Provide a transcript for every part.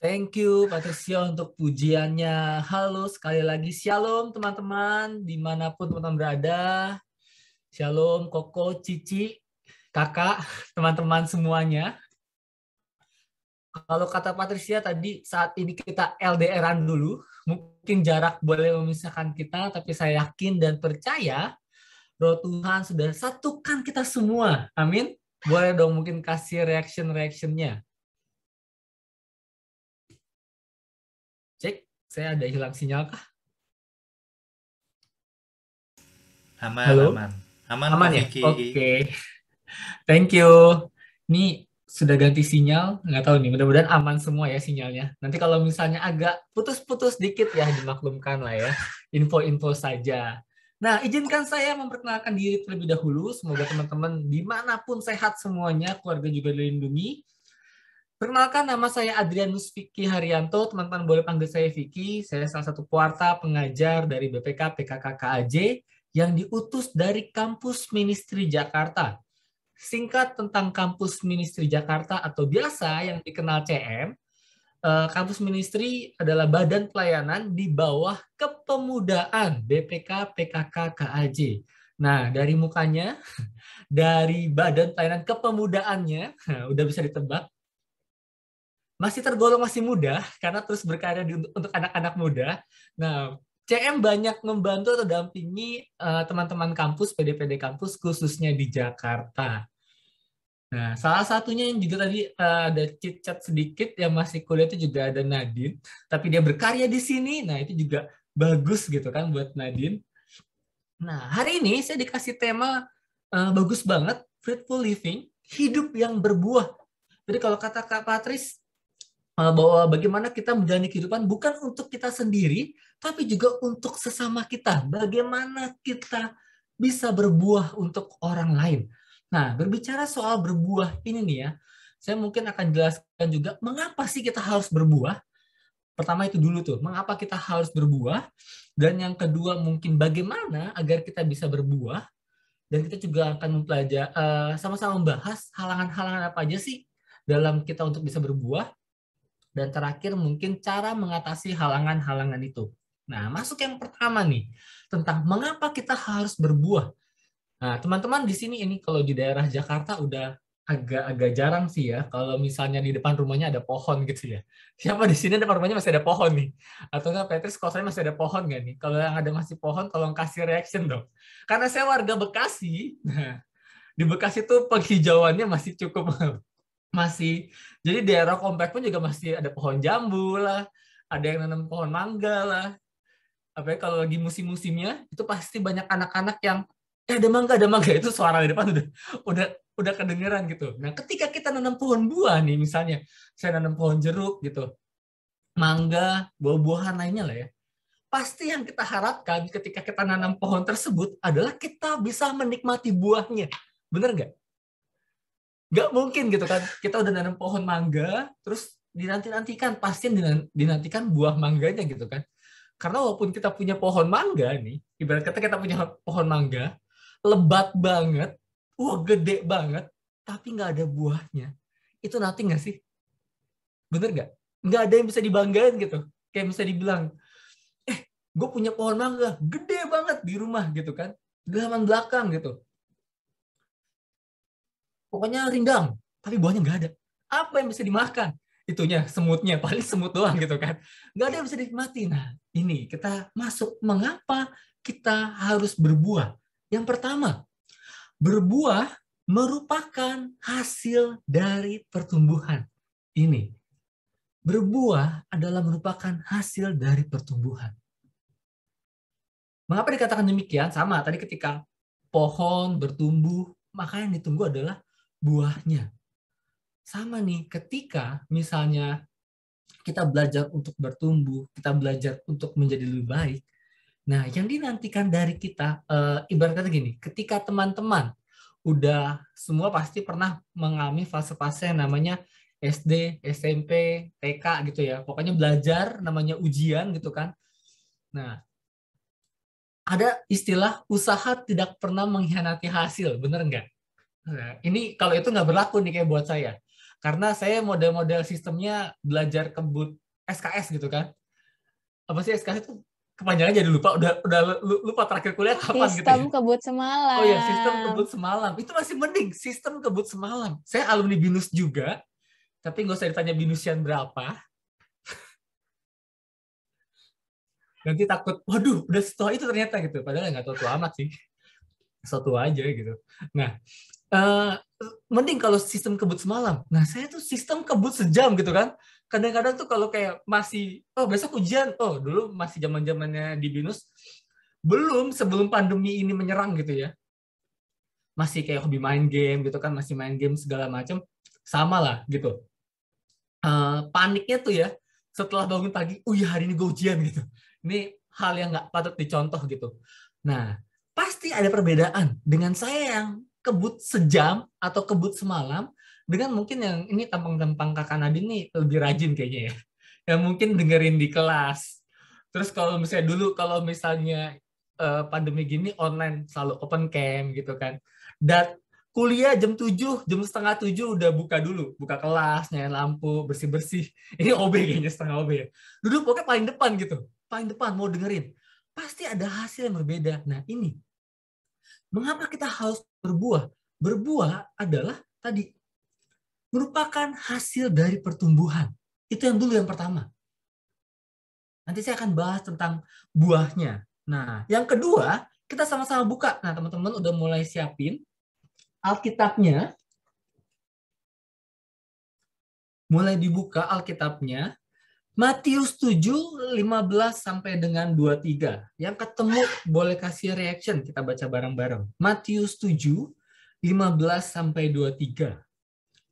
Thank you Patricia untuk pujiannya. Halo sekali lagi Shalom teman-teman dimanapun teman-teman berada. Shalom Koko, Cici, kakak, teman-teman semuanya. Kalau kata Patricia tadi saat ini kita LDRan dulu. Mungkin jarak boleh memisahkan kita tapi saya yakin dan percaya Roh Tuhan sudah satukan kita semua. Amin. Boleh dong mungkin kasih reaction-reactionnya Saya ada hilang sinyal kah? Aman, Halo? aman. Aman, aman ya? Oke. Okay. Thank you. Ini sudah ganti sinyal, nggak tahu nih, mudah-mudahan aman semua ya sinyalnya. Nanti kalau misalnya agak putus-putus dikit ya dimaklumkan lah ya, info-info saja. Nah, izinkan saya memperkenalkan diri terlebih dahulu. Semoga teman-teman dimanapun sehat semuanya, keluarga juga dilindungi. Perkenalkan nama saya Adrianus Vicky Haryanto, teman-teman boleh panggil saya Vicky. Saya salah satu kuarta pengajar dari BPK PKK KAJ yang diutus dari Kampus Ministry Jakarta. Singkat tentang Kampus Ministry Jakarta atau biasa yang dikenal CM, eh, Kampus Ministry adalah badan pelayanan di bawah kepemudaan BPK PKK KAJ Nah, dari mukanya, dari badan pelayanan kepemudaannya, udah bisa ditebak, masih tergolong masih muda karena terus berkarya di, untuk anak-anak muda. Nah, CM banyak membantu atau dampingi teman eh, teman-teman kampus, PD-PD kampus khususnya di Jakarta. Nah, salah satunya yang juga tadi uh, ada cicat chat sedikit yang masih kuliah itu juga ada Nadine, tapi dia berkarya di sini. Nah, itu juga bagus gitu kan buat Nadine. Nah, hari ini saya dikasih tema uh, bagus banget, fruitful living, hidup yang berbuah. Jadi kalau kata Kak Patris, Eh, bahwa bagaimana kita menjalani kehidupan bukan untuk kita sendiri, tapi juga untuk sesama kita. Bagaimana kita bisa berbuah untuk orang lain. Nah, berbicara soal berbuah ini nih ya, saya mungkin akan jelaskan juga mengapa sih kita harus berbuah. Pertama itu dulu tuh, mengapa kita harus berbuah. Dan yang kedua mungkin bagaimana agar kita bisa berbuah. Dan kita juga akan mempelajari, eh, sama-sama membahas halangan-halangan apa aja sih dalam kita untuk bisa berbuah dan terakhir mungkin cara mengatasi halangan-halangan itu. Nah, masuk yang pertama nih tentang mengapa kita harus berbuah. Nah, teman-teman di sini ini kalau di daerah Jakarta udah agak-agak jarang sih ya kalau misalnya di depan rumahnya ada pohon gitu ya. Siapa di sini depan rumahnya masih ada pohon nih? Atau enggak Petrus kosannya masih ada pohon nggak nih? Kalau yang ada masih pohon tolong kasih reaction dong. Karena saya warga Bekasi. Nah, di Bekasi tuh penghijauannya masih cukup masih jadi daerah komplek pun juga masih ada pohon jambu lah ada yang nanam pohon mangga lah apa kalau lagi musim-musimnya itu pasti banyak anak-anak yang eh ada mangga ada mangga itu suara di depan udah udah udah kedengeran gitu nah ketika kita nanam pohon buah nih misalnya saya nanam pohon jeruk gitu mangga buah-buahan lainnya lah ya pasti yang kita harapkan ketika kita nanam pohon tersebut adalah kita bisa menikmati buahnya bener nggak nggak mungkin gitu kan kita udah nanam pohon mangga terus dinanti nantikan pasti dinantikan buah mangganya gitu kan karena walaupun kita punya pohon mangga nih ibarat kata kita punya pohon mangga lebat banget wah gede banget tapi nggak ada buahnya itu nanti nggak sih bener nggak nggak ada yang bisa dibanggain gitu kayak bisa dibilang eh gue punya pohon mangga gede banget di rumah gitu kan di halaman belakang gitu pokoknya rindang tapi buahnya nggak ada apa yang bisa dimakan itunya semutnya paling semut doang gitu kan nggak ada yang bisa dinikmati nah ini kita masuk mengapa kita harus berbuah yang pertama berbuah merupakan hasil dari pertumbuhan ini berbuah adalah merupakan hasil dari pertumbuhan mengapa dikatakan demikian sama tadi ketika pohon bertumbuh maka yang ditunggu adalah buahnya. Sama nih, ketika misalnya kita belajar untuk bertumbuh, kita belajar untuk menjadi lebih baik. Nah, yang dinantikan dari kita, e, eh, ibaratnya gini, ketika teman-teman udah semua pasti pernah mengalami fase-fase yang namanya SD, SMP, TK gitu ya. Pokoknya belajar namanya ujian gitu kan. Nah, ada istilah usaha tidak pernah mengkhianati hasil, bener nggak? Nah, ini kalau itu nggak berlaku nih kayak buat saya. Karena saya model-model sistemnya belajar kebut SKS gitu kan. Apa sih SKS itu kepanjangan jadi lupa udah udah lupa terakhir kuliah kapan gitu ya. sistem gitu. Sistem ya? kebut semalam. Oh iya, sistem kebut semalam. Itu masih mending sistem kebut semalam. Saya alumni BINUS juga. Tapi nggak usah ditanya BINUS BINUSian berapa. Nanti takut, waduh, udah setelah itu ternyata gitu. Padahal nggak tahu tua amat sih satu aja gitu. Nah, uh, mending kalau sistem kebut semalam. Nah, saya tuh sistem kebut sejam gitu kan. Kadang-kadang tuh kalau kayak masih oh besok ujian, oh dulu masih zaman-zamannya di BINUS belum sebelum pandemi ini menyerang gitu ya. Masih kayak hobi main game gitu kan, masih main game segala macam. Sama lah gitu. Uh, paniknya tuh ya setelah bangun pagi, oh ya hari ini gue ujian gitu. Ini hal yang nggak patut dicontoh gitu. Nah, pasti ada perbedaan dengan saya yang kebut sejam atau kebut semalam dengan mungkin yang ini tampang-tampang kakak Nadine nih lebih rajin kayaknya ya. Yang mungkin dengerin di kelas. Terus kalau misalnya dulu kalau misalnya uh, pandemi gini online selalu open camp gitu kan. Dan kuliah jam 7, jam setengah 7 udah buka dulu. Buka kelas, nyalain lampu, bersih-bersih. Ini OB kayaknya setengah OB ya. Duduk pokoknya paling depan gitu. Paling depan mau dengerin. Pasti ada hasil yang berbeda. Nah ini Mengapa kita harus berbuah? Berbuah adalah tadi merupakan hasil dari pertumbuhan. Itu yang dulu yang pertama. Nanti saya akan bahas tentang buahnya. Nah, yang kedua, kita sama-sama buka. Nah, teman-teman udah mulai siapin Alkitabnya. Mulai dibuka Alkitabnya. Matius 7, 15 sampai dengan 23. Yang ketemu boleh kasih reaction, kita baca bareng-bareng. Matius 7, 15 sampai 23.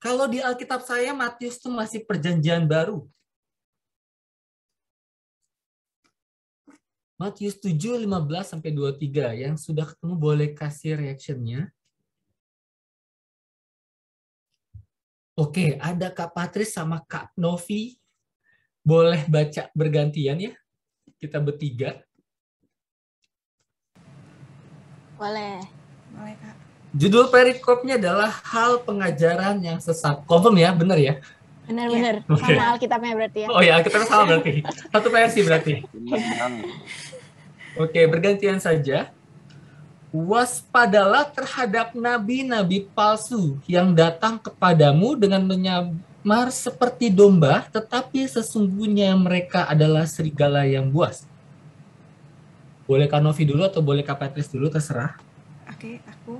Kalau di Alkitab saya, Matius itu masih perjanjian baru. Matius 7, 15 sampai 23. Yang sudah ketemu boleh kasih reactionnya. Oke, ada Kak Patris sama Kak Novi boleh baca bergantian ya? Kita bertiga. Boleh. Judul perikopnya adalah hal pengajaran yang sesat. Confirm ya, benar ya? Benar-benar. Ya. Okay. Sama Alkitabnya berarti ya. Oh ya, Alkitabnya sama berarti. Satu versi berarti. Oke, okay, bergantian saja. Waspadalah terhadap nabi-nabi palsu yang datang kepadamu dengan menyab Mars seperti domba, tetapi sesungguhnya mereka adalah serigala yang buas. Boleh Kak Novi dulu atau boleh Kak Patris dulu, terserah. Oke, okay, aku.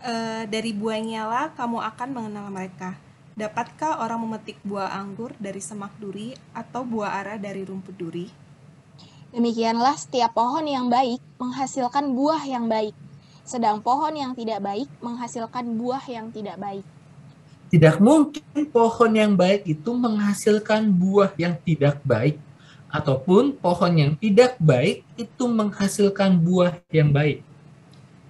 E, dari buahnya lah kamu akan mengenal mereka. Dapatkah orang memetik buah anggur dari semak duri atau buah ara dari rumput duri? Demikianlah setiap pohon yang baik menghasilkan buah yang baik, sedang pohon yang tidak baik menghasilkan buah yang tidak baik. Tidak mungkin pohon yang baik itu menghasilkan buah yang tidak baik ataupun pohon yang tidak baik itu menghasilkan buah yang baik.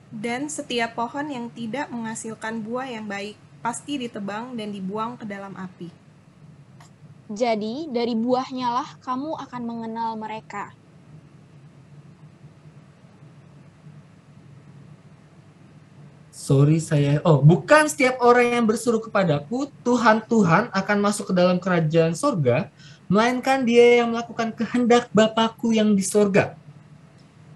Dan setiap pohon yang tidak menghasilkan buah yang baik pasti ditebang dan dibuang ke dalam api. Jadi, dari buahnya lah kamu akan mengenal mereka. Sorry saya, oh bukan setiap orang yang berseru kepadaku, Tuhan Tuhan akan masuk ke dalam kerajaan sorga, melainkan dia yang melakukan kehendak Bapakku yang di sorga.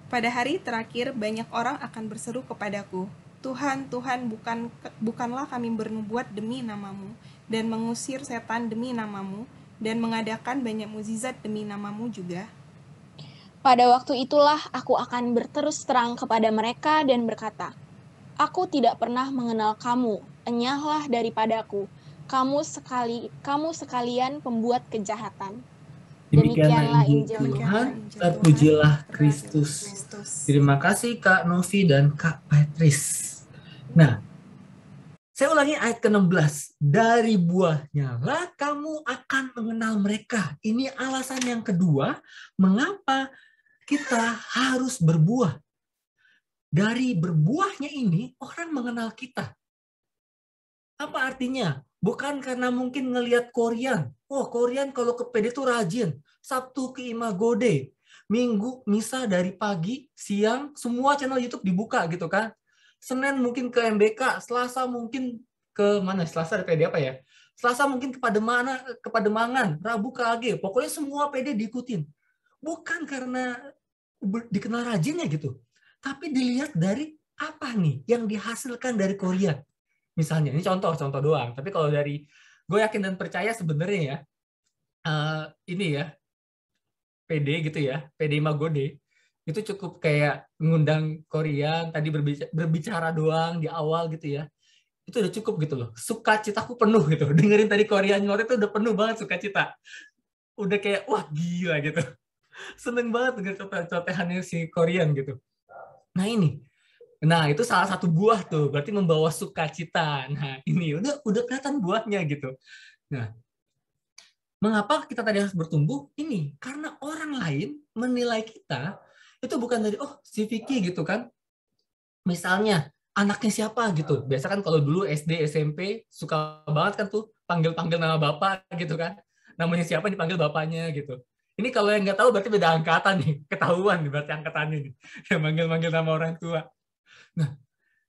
Pada hari terakhir banyak orang akan berseru kepadaku, Tuhan, Tuhan, bukan bukanlah kami bernubuat demi namamu, dan mengusir setan demi namamu, dan mengadakan banyak mukjizat demi namamu juga. Pada waktu itulah aku akan berterus terang kepada mereka dan berkata, Aku tidak pernah mengenal kamu, enyahlah daripadaku. Kamu sekali kamu sekalian pembuat kejahatan. Demikianlah Injil Tuhan, terpujilah Kristus. Terima kasih Kak Novi dan Kak Patris. Nah, saya ulangi ayat ke-16. Dari buahnya lah kamu akan mengenal mereka. Ini alasan yang kedua mengapa kita harus berbuah. Dari berbuahnya ini, orang mengenal kita. Apa artinya? Bukan karena mungkin ngelihat Korean. Oh, Korean kalau ke PD itu rajin. Sabtu ke Imagode. Minggu misa dari pagi, siang, semua channel YouTube dibuka gitu kan. Senin mungkin ke MBK, Selasa mungkin ke mana? Selasa di PD apa ya? Selasa mungkin kepada mana kepada Mangan, Rabu ke AG. Pokoknya semua PD diikutin. Bukan karena dikenal rajinnya gitu tapi dilihat dari apa nih yang dihasilkan dari Korea. Misalnya, ini contoh-contoh doang. Tapi kalau dari gue yakin dan percaya sebenarnya ya, uh, ini ya, PD gitu ya, PD Magode, itu cukup kayak mengundang Korea, tadi berbicara, berbicara doang di awal gitu ya. Itu udah cukup gitu loh. Sukacitaku penuh gitu. Dengerin tadi Korea Nyore itu udah penuh banget sukacita. Udah kayak, wah gila gitu seneng banget dengan cotehannya si Korean gitu. Nah ini, nah itu salah satu buah tuh, berarti membawa sukacita. Nah ini udah udah kelihatan buahnya gitu. Nah, mengapa kita tadi harus bertumbuh? Ini karena orang lain menilai kita itu bukan dari oh si Vicky gitu kan. Misalnya anaknya siapa gitu. Biasa kan kalau dulu SD, SMP suka banget kan tuh panggil-panggil nama bapak gitu kan. Namanya siapa dipanggil bapaknya gitu. Ini kalau yang nggak tahu berarti beda angkatan nih, ketahuan berarti angkatannya nih, yang manggil-manggil nama orang tua. Nah,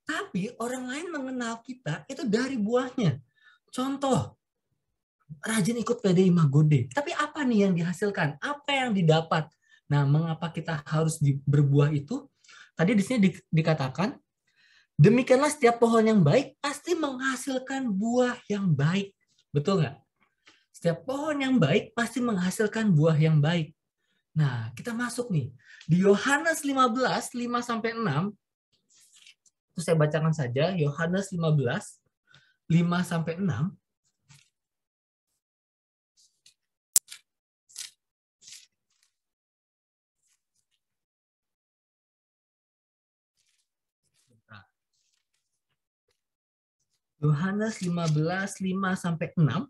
tapi orang lain mengenal kita itu dari buahnya. Contoh, rajin ikut PDI Magode. Tapi apa nih yang dihasilkan? Apa yang didapat? Nah, mengapa kita harus berbuah itu? Tadi di sini di, dikatakan, demikianlah setiap pohon yang baik pasti menghasilkan buah yang baik. Betul nggak? Setiap pohon yang baik pasti menghasilkan buah yang baik. Nah, kita masuk nih. Di Yohanes 15, 5 6. Terus saya bacakan saja Yohanes 15 5 6. Yohanes 15, 5 6.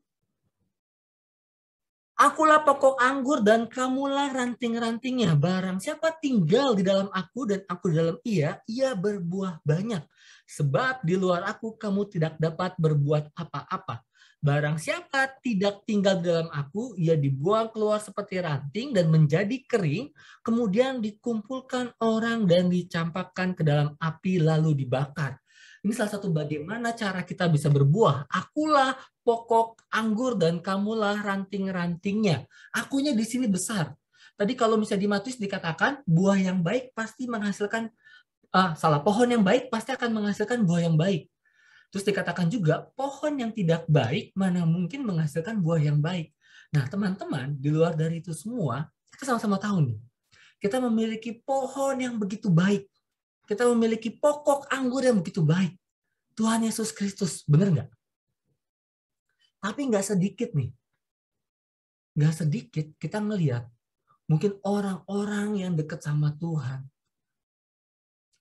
Akulah pokok anggur dan kamulah ranting-rantingnya. Barang siapa tinggal di dalam aku dan aku di dalam ia, ia berbuah banyak. Sebab di luar aku kamu tidak dapat berbuat apa-apa. Barang siapa tidak tinggal di dalam aku, ia dibuang keluar seperti ranting dan menjadi kering, kemudian dikumpulkan orang dan dicampakkan ke dalam api lalu dibakar. Ini salah satu bagaimana cara kita bisa berbuah. Akulah pokok anggur dan kamulah ranting-rantingnya. Akunya di sini besar. Tadi kalau misalnya di Matius dikatakan buah yang baik pasti menghasilkan ah, salah pohon yang baik pasti akan menghasilkan buah yang baik. Terus dikatakan juga pohon yang tidak baik mana mungkin menghasilkan buah yang baik. Nah teman-teman di luar dari itu semua kita sama-sama tahu nih kita memiliki pohon yang begitu baik. Kita memiliki pokok anggur yang begitu baik. Tuhan Yesus Kristus, benar nggak? Tapi nggak sedikit nih. Nggak sedikit kita ngelihat mungkin orang-orang yang dekat sama Tuhan.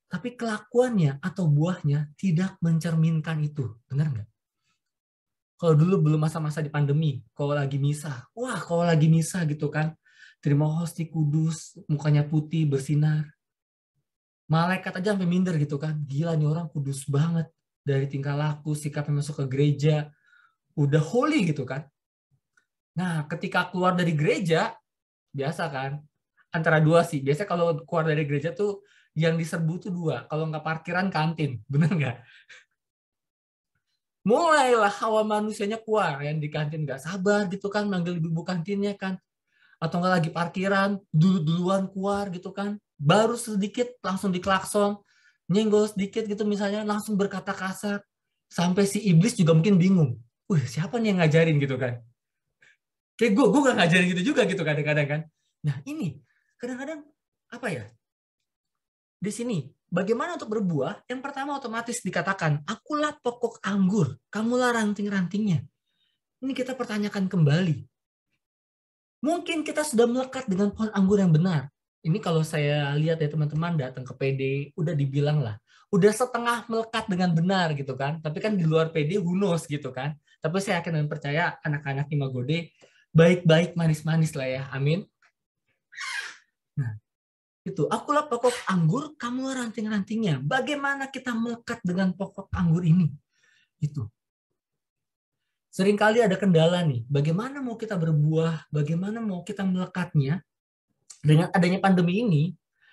Tapi kelakuannya atau buahnya tidak mencerminkan itu. Benar nggak? Kalau dulu belum masa-masa di pandemi, kalau lagi misa, wah kalau lagi misa gitu kan, terima hosti kudus, mukanya putih, bersinar. Malaikat aja sampai minder gitu kan, gila nih orang kudus banget dari tingkah laku, sikapnya masuk ke gereja, udah holy gitu kan. Nah, ketika keluar dari gereja, biasa kan, antara dua sih. Biasanya kalau keluar dari gereja tuh yang diserbu tuh dua. Kalau nggak parkiran, kantin. Bener nggak? Mulailah hawa manusianya keluar. Yang di kantin nggak sabar gitu kan, manggil ibu-ibu kantinnya kan. Atau nggak lagi parkiran, dulu-duluan keluar gitu kan. Baru sedikit langsung diklakson. Nyenggol sedikit gitu misalnya, langsung berkata kasar. Sampai si iblis juga mungkin bingung wah siapa nih yang ngajarin gitu kan kayak gue gue gak ngajarin gitu juga gitu kadang-kadang kan nah ini kadang-kadang apa ya di sini bagaimana untuk berbuah yang pertama otomatis dikatakan akulah pokok anggur kamulah ranting-rantingnya ini kita pertanyakan kembali mungkin kita sudah melekat dengan pohon anggur yang benar ini kalau saya lihat ya teman-teman datang ke PD udah dibilang lah udah setengah melekat dengan benar gitu kan tapi kan di luar PD who knows gitu kan tapi saya yakin dan percaya anak-anak Imagode baik-baik manis-manis lah ya. Amin. Nah, itu akulah pokok anggur, kamu ranting-rantingnya. Bagaimana kita melekat dengan pokok anggur ini? Itu. Seringkali ada kendala nih. Bagaimana mau kita berbuah? Bagaimana mau kita melekatnya? Dengan adanya pandemi ini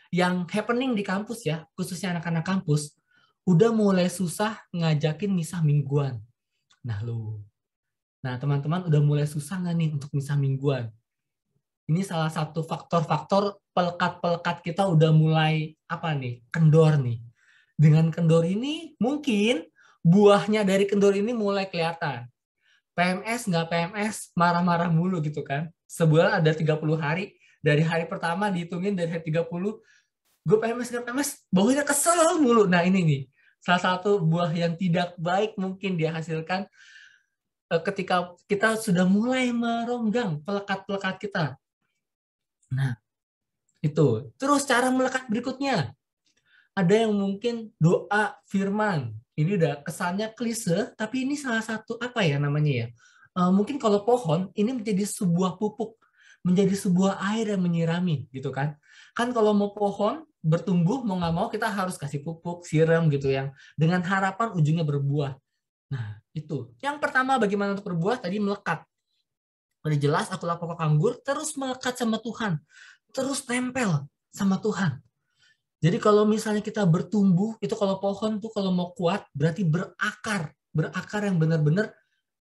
yang happening di kampus ya, khususnya anak-anak kampus, udah mulai susah ngajakin misah mingguan. Nah lo, nah teman-teman udah mulai susah nggak nih untuk misah mingguan? Ini salah satu faktor-faktor pelekat-pelekat kita udah mulai apa nih kendor nih. Dengan kendor ini mungkin buahnya dari kendor ini mulai kelihatan. PMS nggak PMS marah-marah mulu gitu kan. Sebulan ada 30 hari, dari hari pertama dihitungin dari hari 30 gue PMS gak PMS baunya kesel mulu nah ini nih salah satu buah yang tidak baik mungkin dia hasilkan eh, ketika kita sudah mulai meronggang pelekat-pelekat kita. Nah, itu. Terus cara melekat berikutnya. Ada yang mungkin doa firman. Ini udah kesannya klise, tapi ini salah satu apa ya namanya ya? Eh, mungkin kalau pohon ini menjadi sebuah pupuk, menjadi sebuah air yang menyirami gitu kan kan kalau mau pohon bertumbuh mau nggak mau kita harus kasih pupuk, siram gitu yang dengan harapan ujungnya berbuah. Nah, itu. Yang pertama bagaimana untuk berbuah tadi melekat. Udah jelas aku laku anggur terus melekat sama Tuhan. Terus tempel sama Tuhan. Jadi kalau misalnya kita bertumbuh, itu kalau pohon tuh kalau mau kuat berarti berakar. Berakar yang benar-benar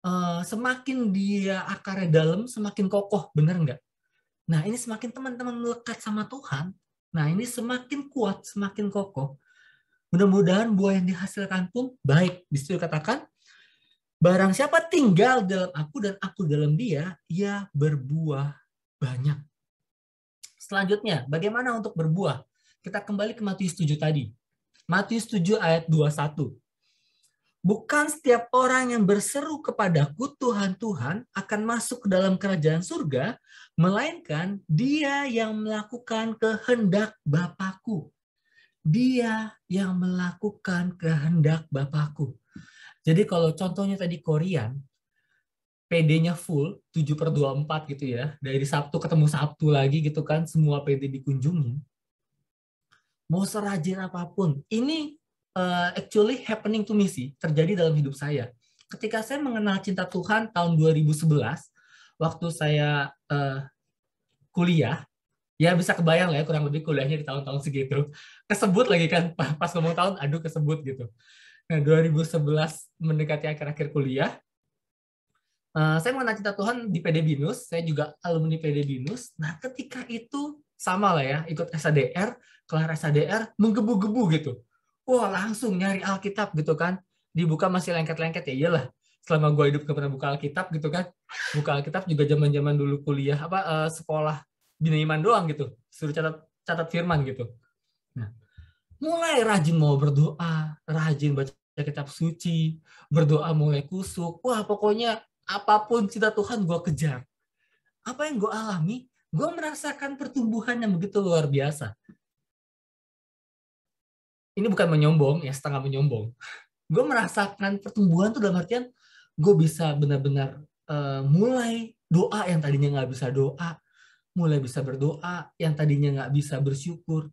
eh, semakin dia akarnya dalam, semakin kokoh, bener nggak? Nah, ini semakin teman-teman melekat sama Tuhan, nah ini semakin kuat, semakin kokoh. Mudah-mudahan buah yang dihasilkan pun baik. Di situ katakan, barang siapa tinggal dalam aku dan aku dalam dia, ia berbuah banyak. Selanjutnya, bagaimana untuk berbuah? Kita kembali ke Matius 7 tadi. Matius 7 ayat 21 bukan setiap orang yang berseru kepadaku Tuhan Tuhan akan masuk ke dalam kerajaan surga, melainkan dia yang melakukan kehendak Bapakku. Dia yang melakukan kehendak Bapakku. Jadi kalau contohnya tadi Korean, PD-nya full, 7 per 24 gitu ya. Dari Sabtu ketemu Sabtu lagi gitu kan, semua PD dikunjungi. Mau serajin apapun, ini uh, actually happening to me sih, terjadi dalam hidup saya. Ketika saya mengenal cinta Tuhan tahun 2011, waktu saya uh, kuliah, ya bisa kebayang lah ya kurang lebih kuliahnya di tahun-tahun segitu. Kesebut lagi kan, pas ngomong tahun, aduh kesebut gitu. Nah, 2011 mendekati akhir-akhir kuliah, uh, saya mengenal cinta Tuhan di PD Binus, saya juga alumni PD Binus. Nah, ketika itu sama lah ya, ikut SADR, kelar SADR, menggebu-gebu gitu wah langsung nyari Alkitab gitu kan. Dibuka masih lengket-lengket ya iyalah. Selama gue hidup gak pernah buka Alkitab gitu kan. Buka Alkitab juga zaman-zaman dulu kuliah apa uh, sekolah bina iman doang gitu. Suruh catat catat firman gitu. Nah, mulai rajin mau berdoa, rajin baca kitab suci, berdoa mulai kusuk. Wah, pokoknya apapun cita Tuhan gue kejar. Apa yang gue alami, gue merasakan pertumbuhan yang begitu luar biasa ini bukan menyombong ya setengah menyombong gue merasakan pertumbuhan tuh dalam artian gue bisa benar-benar uh, mulai doa yang tadinya nggak bisa doa mulai bisa berdoa yang tadinya nggak bisa bersyukur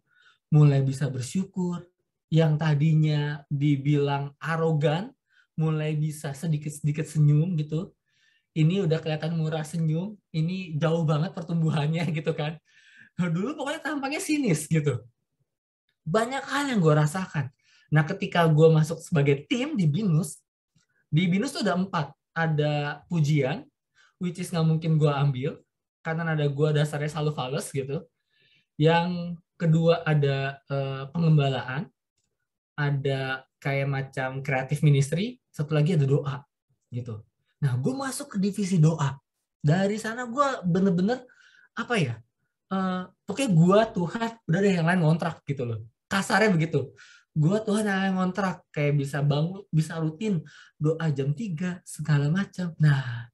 mulai bisa bersyukur yang tadinya dibilang arogan mulai bisa sedikit-sedikit senyum gitu ini udah kelihatan murah senyum ini jauh banget pertumbuhannya gitu kan nah, dulu pokoknya tampaknya sinis gitu banyak hal yang gue rasakan. Nah, ketika gue masuk sebagai tim di Binus, di Binus tuh ada empat. Ada pujian, which is nggak mungkin gue ambil, karena ada gue dasarnya selalu fales gitu. Yang kedua ada uh, pengembalaan, ada kayak macam kreatif ministry, satu lagi ada doa gitu. Nah, gue masuk ke divisi doa. Dari sana gue bener-bener apa ya? Uh, pokoknya gue Tuhan udah ada yang lain ngontrak gitu loh kasarnya begitu gue Tuhan yang ngontrak kayak bisa bangun bisa rutin doa jam 3 segala macam nah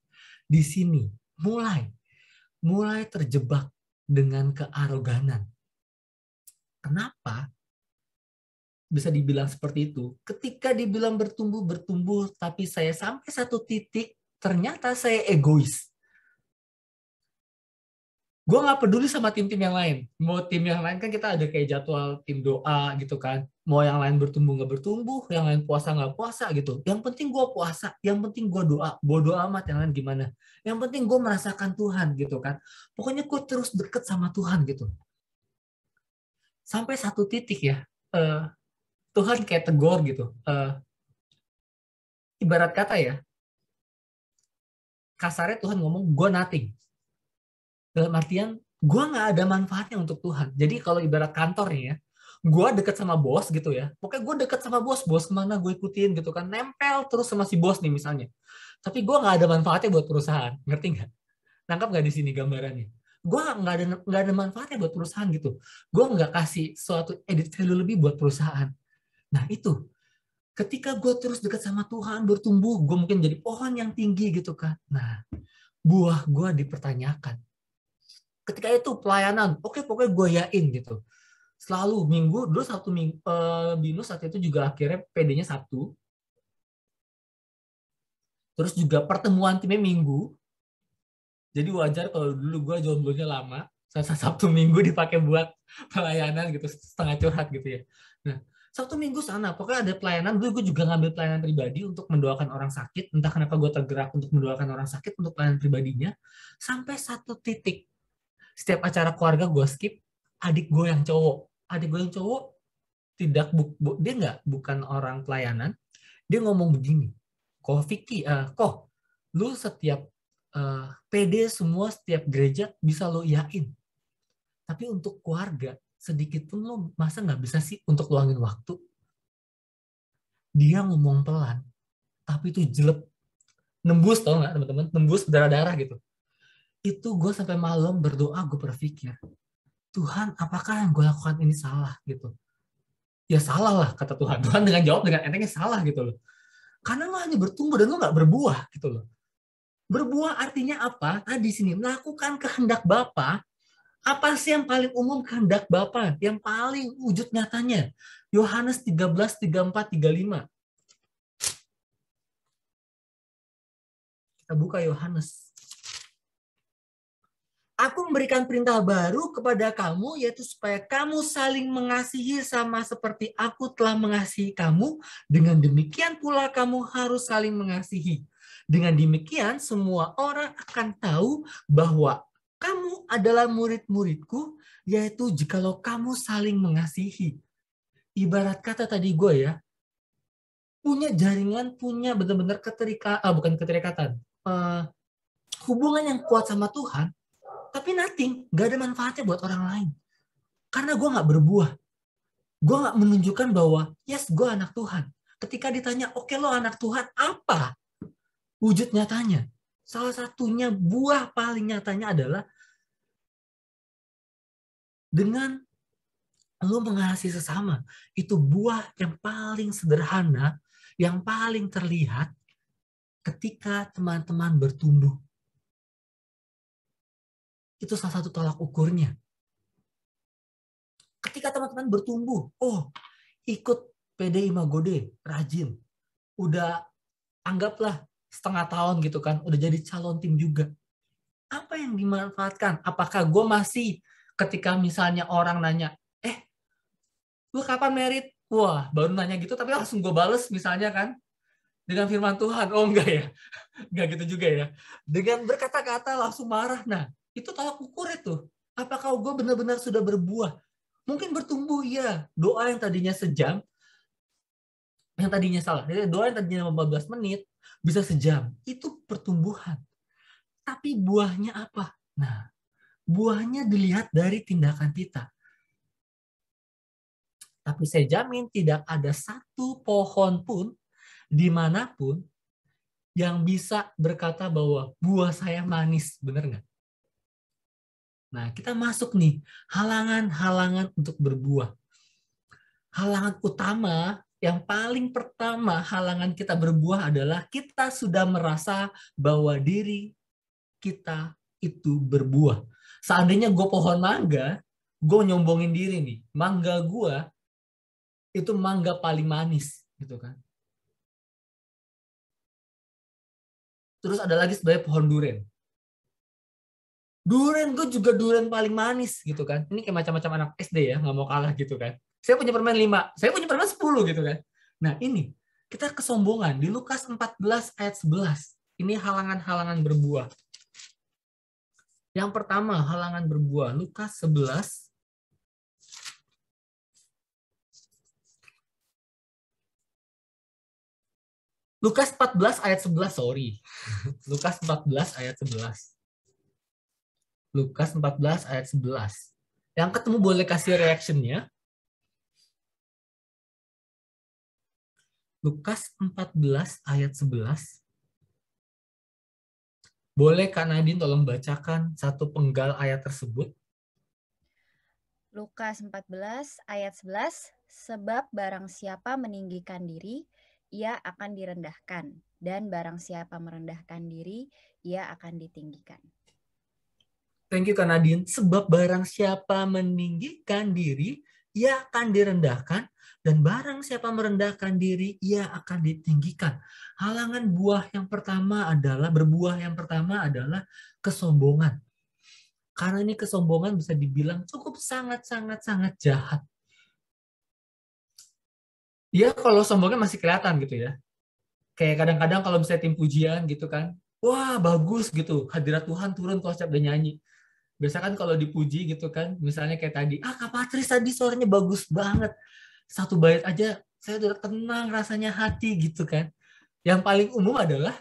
di sini mulai mulai terjebak dengan kearoganan kenapa bisa dibilang seperti itu ketika dibilang bertumbuh bertumbuh tapi saya sampai satu titik ternyata saya egois gue nggak peduli sama tim-tim yang lain mau tim yang lain kan kita ada kayak jadwal tim doa gitu kan mau yang lain bertumbuh nggak bertumbuh yang lain puasa nggak puasa gitu yang penting gue puasa yang penting gue doa Bodo amat yang lain gimana yang penting gue merasakan Tuhan gitu kan pokoknya gue terus deket sama Tuhan gitu sampai satu titik ya uh, Tuhan kayak tegur gitu uh, ibarat kata ya kasarnya Tuhan ngomong gue nothing dalam artian, gue nggak ada manfaatnya untuk Tuhan. Jadi kalau ibarat kantor nih ya, gue deket sama bos gitu ya. Pokoknya gue deket sama bos, bos kemana gue ikutin gitu kan. Nempel terus sama si bos nih misalnya. Tapi gue nggak ada manfaatnya buat perusahaan, ngerti nggak? Nangkap nggak di sini gambarannya? Gue nggak ada nggak ada manfaatnya buat perusahaan gitu. Gue nggak kasih suatu edit value lebih buat perusahaan. Nah itu ketika gue terus dekat sama Tuhan bertumbuh, gue mungkin jadi pohon yang tinggi gitu kan. Nah buah gue dipertanyakan ketika itu pelayanan oke okay, pokoknya gue yakin gitu selalu minggu dulu satu minggu uh, eh, binus saat itu juga akhirnya PD-nya Sabtu terus juga pertemuan timnya minggu jadi wajar kalau dulu gue jomblonya lama saya Sabtu Minggu dipakai buat pelayanan gitu setengah curhat gitu ya nah Sabtu Minggu sana pokoknya ada pelayanan dulu gue juga ngambil pelayanan pribadi untuk mendoakan orang sakit entah kenapa gue tergerak untuk mendoakan orang sakit untuk pelayanan pribadinya sampai satu titik setiap acara keluarga gue skip adik gue yang cowok adik gue yang cowok tidak bu, bu, dia nggak bukan orang pelayanan dia ngomong begini kok Vicky uh, eh, kok lu setiap uh, eh, PD semua setiap gereja bisa lo yakin tapi untuk keluarga sedikit pun lo masa nggak bisa sih untuk luangin waktu dia ngomong pelan tapi itu jelek nembus tau nggak teman-teman nembus darah darah gitu itu gue sampai malam berdoa gue berpikir Tuhan apakah yang gue lakukan ini salah gitu ya salah lah kata Tuhan Tuhan dengan jawab dengan entengnya salah gitu loh karena lo hanya bertumbuh dan lo nggak berbuah gitu loh berbuah artinya apa tadi sini melakukan kehendak Bapa apa sih yang paling umum kehendak Bapa yang paling wujud nyatanya Yohanes 13 34 35 kita buka Yohanes Aku memberikan perintah baru kepada kamu, yaitu supaya kamu saling mengasihi sama seperti aku telah mengasihi kamu. Dengan demikian pula kamu harus saling mengasihi. Dengan demikian semua orang akan tahu bahwa kamu adalah murid-muridku, yaitu jikalau kamu saling mengasihi. Ibarat kata tadi gue ya, punya jaringan, punya benar-benar keterika, ah, bukan keterikatan, uh, hubungan yang kuat sama Tuhan, tapi nothing, gak ada manfaatnya buat orang lain. Karena gue gak berbuah. Gue gak menunjukkan bahwa, yes, gue anak Tuhan. Ketika ditanya, oke okay, lo anak Tuhan, apa? Wujud nyatanya. Salah satunya buah paling nyatanya adalah dengan lo mengasihi sesama. Itu buah yang paling sederhana, yang paling terlihat ketika teman-teman bertumbuh itu salah satu tolak ukurnya. Ketika teman-teman bertumbuh, oh ikut PDI Magode, rajin. Udah anggaplah setengah tahun gitu kan, udah jadi calon tim juga. Apa yang dimanfaatkan? Apakah gue masih ketika misalnya orang nanya, eh gue kapan merit? Wah, baru nanya gitu tapi langsung gue bales misalnya kan, dengan firman Tuhan. Oh enggak ya, enggak gitu juga ya. Dengan berkata-kata langsung marah. Nah, itu tolak ukur itu. Apakah gue benar-benar sudah berbuah? Mungkin bertumbuh ya. Doa yang tadinya sejam, yang tadinya salah, doa yang tadinya 15 menit bisa sejam. Itu pertumbuhan. Tapi buahnya apa? Nah, buahnya dilihat dari tindakan kita. Tapi saya jamin tidak ada satu pohon pun dimanapun yang bisa berkata bahwa buah saya manis, bener nggak? Nah, kita masuk nih halangan-halangan untuk berbuah. Halangan utama yang paling pertama halangan kita berbuah adalah kita sudah merasa bahwa diri kita itu berbuah. Seandainya gue pohon mangga, gue nyombongin diri nih, mangga gue itu mangga paling manis, gitu kan. Terus ada lagi sebagai pohon durian duren, gue juga duren paling manis gitu kan. Ini kayak macam-macam anak SD ya, nggak mau kalah gitu kan. Saya punya permen 5, saya punya permen 10 gitu kan. Nah ini, kita kesombongan di Lukas 14 ayat 11. Ini halangan-halangan berbuah. Yang pertama, halangan berbuah. Lukas 11 Lukas 14 ayat 11, sorry. Lukas 14 ayat 11. Lukas 14 ayat 11. Yang ketemu boleh kasih reaction-nya. Lukas 14 ayat 11. Boleh Kak Nadine tolong bacakan satu penggal ayat tersebut? Lukas 14 ayat 11. Sebab barang siapa meninggikan diri, ia akan direndahkan. Dan barang siapa merendahkan diri, ia akan ditinggikan. Thank you Kanadin. Sebab barang siapa meninggikan diri, ia akan direndahkan. Dan barang siapa merendahkan diri, ia akan ditinggikan. Halangan buah yang pertama adalah, berbuah yang pertama adalah kesombongan. Karena ini kesombongan bisa dibilang cukup sangat-sangat-sangat jahat. Ya kalau sombongnya masih kelihatan gitu ya. Kayak kadang-kadang kalau misalnya tim pujian gitu kan, wah bagus gitu hadirat Tuhan turun kalau setiap dia nyanyi biasa kan kalau dipuji gitu kan misalnya kayak tadi ah Kak Patris tadi suaranya bagus banget satu bait aja saya udah tenang rasanya hati gitu kan yang paling umum adalah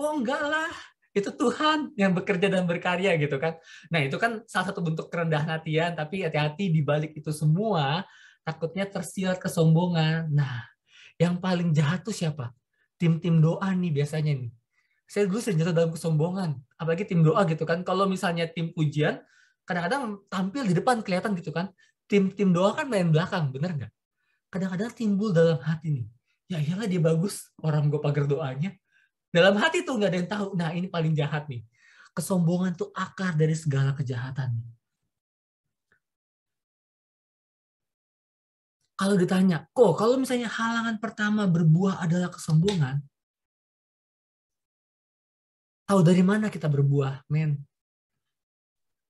oh enggak lah itu Tuhan yang bekerja dan berkarya gitu kan nah itu kan salah satu bentuk kerendahan hatian tapi hati-hati dibalik itu semua takutnya tersilat kesombongan nah yang paling jahat tuh siapa tim-tim doa nih biasanya nih saya dulu sering jatuh dalam kesombongan apalagi tim doa gitu kan kalau misalnya tim ujian, kadang-kadang tampil di depan kelihatan gitu kan tim tim doa kan main belakang bener nggak kadang-kadang timbul dalam hati nih ya iyalah dia bagus orang gue pagar doanya dalam hati tuh nggak ada yang tahu nah ini paling jahat nih kesombongan tuh akar dari segala kejahatan kalau ditanya, kok kalau misalnya halangan pertama berbuah adalah kesombongan, Tahu dari mana kita berbuah, men?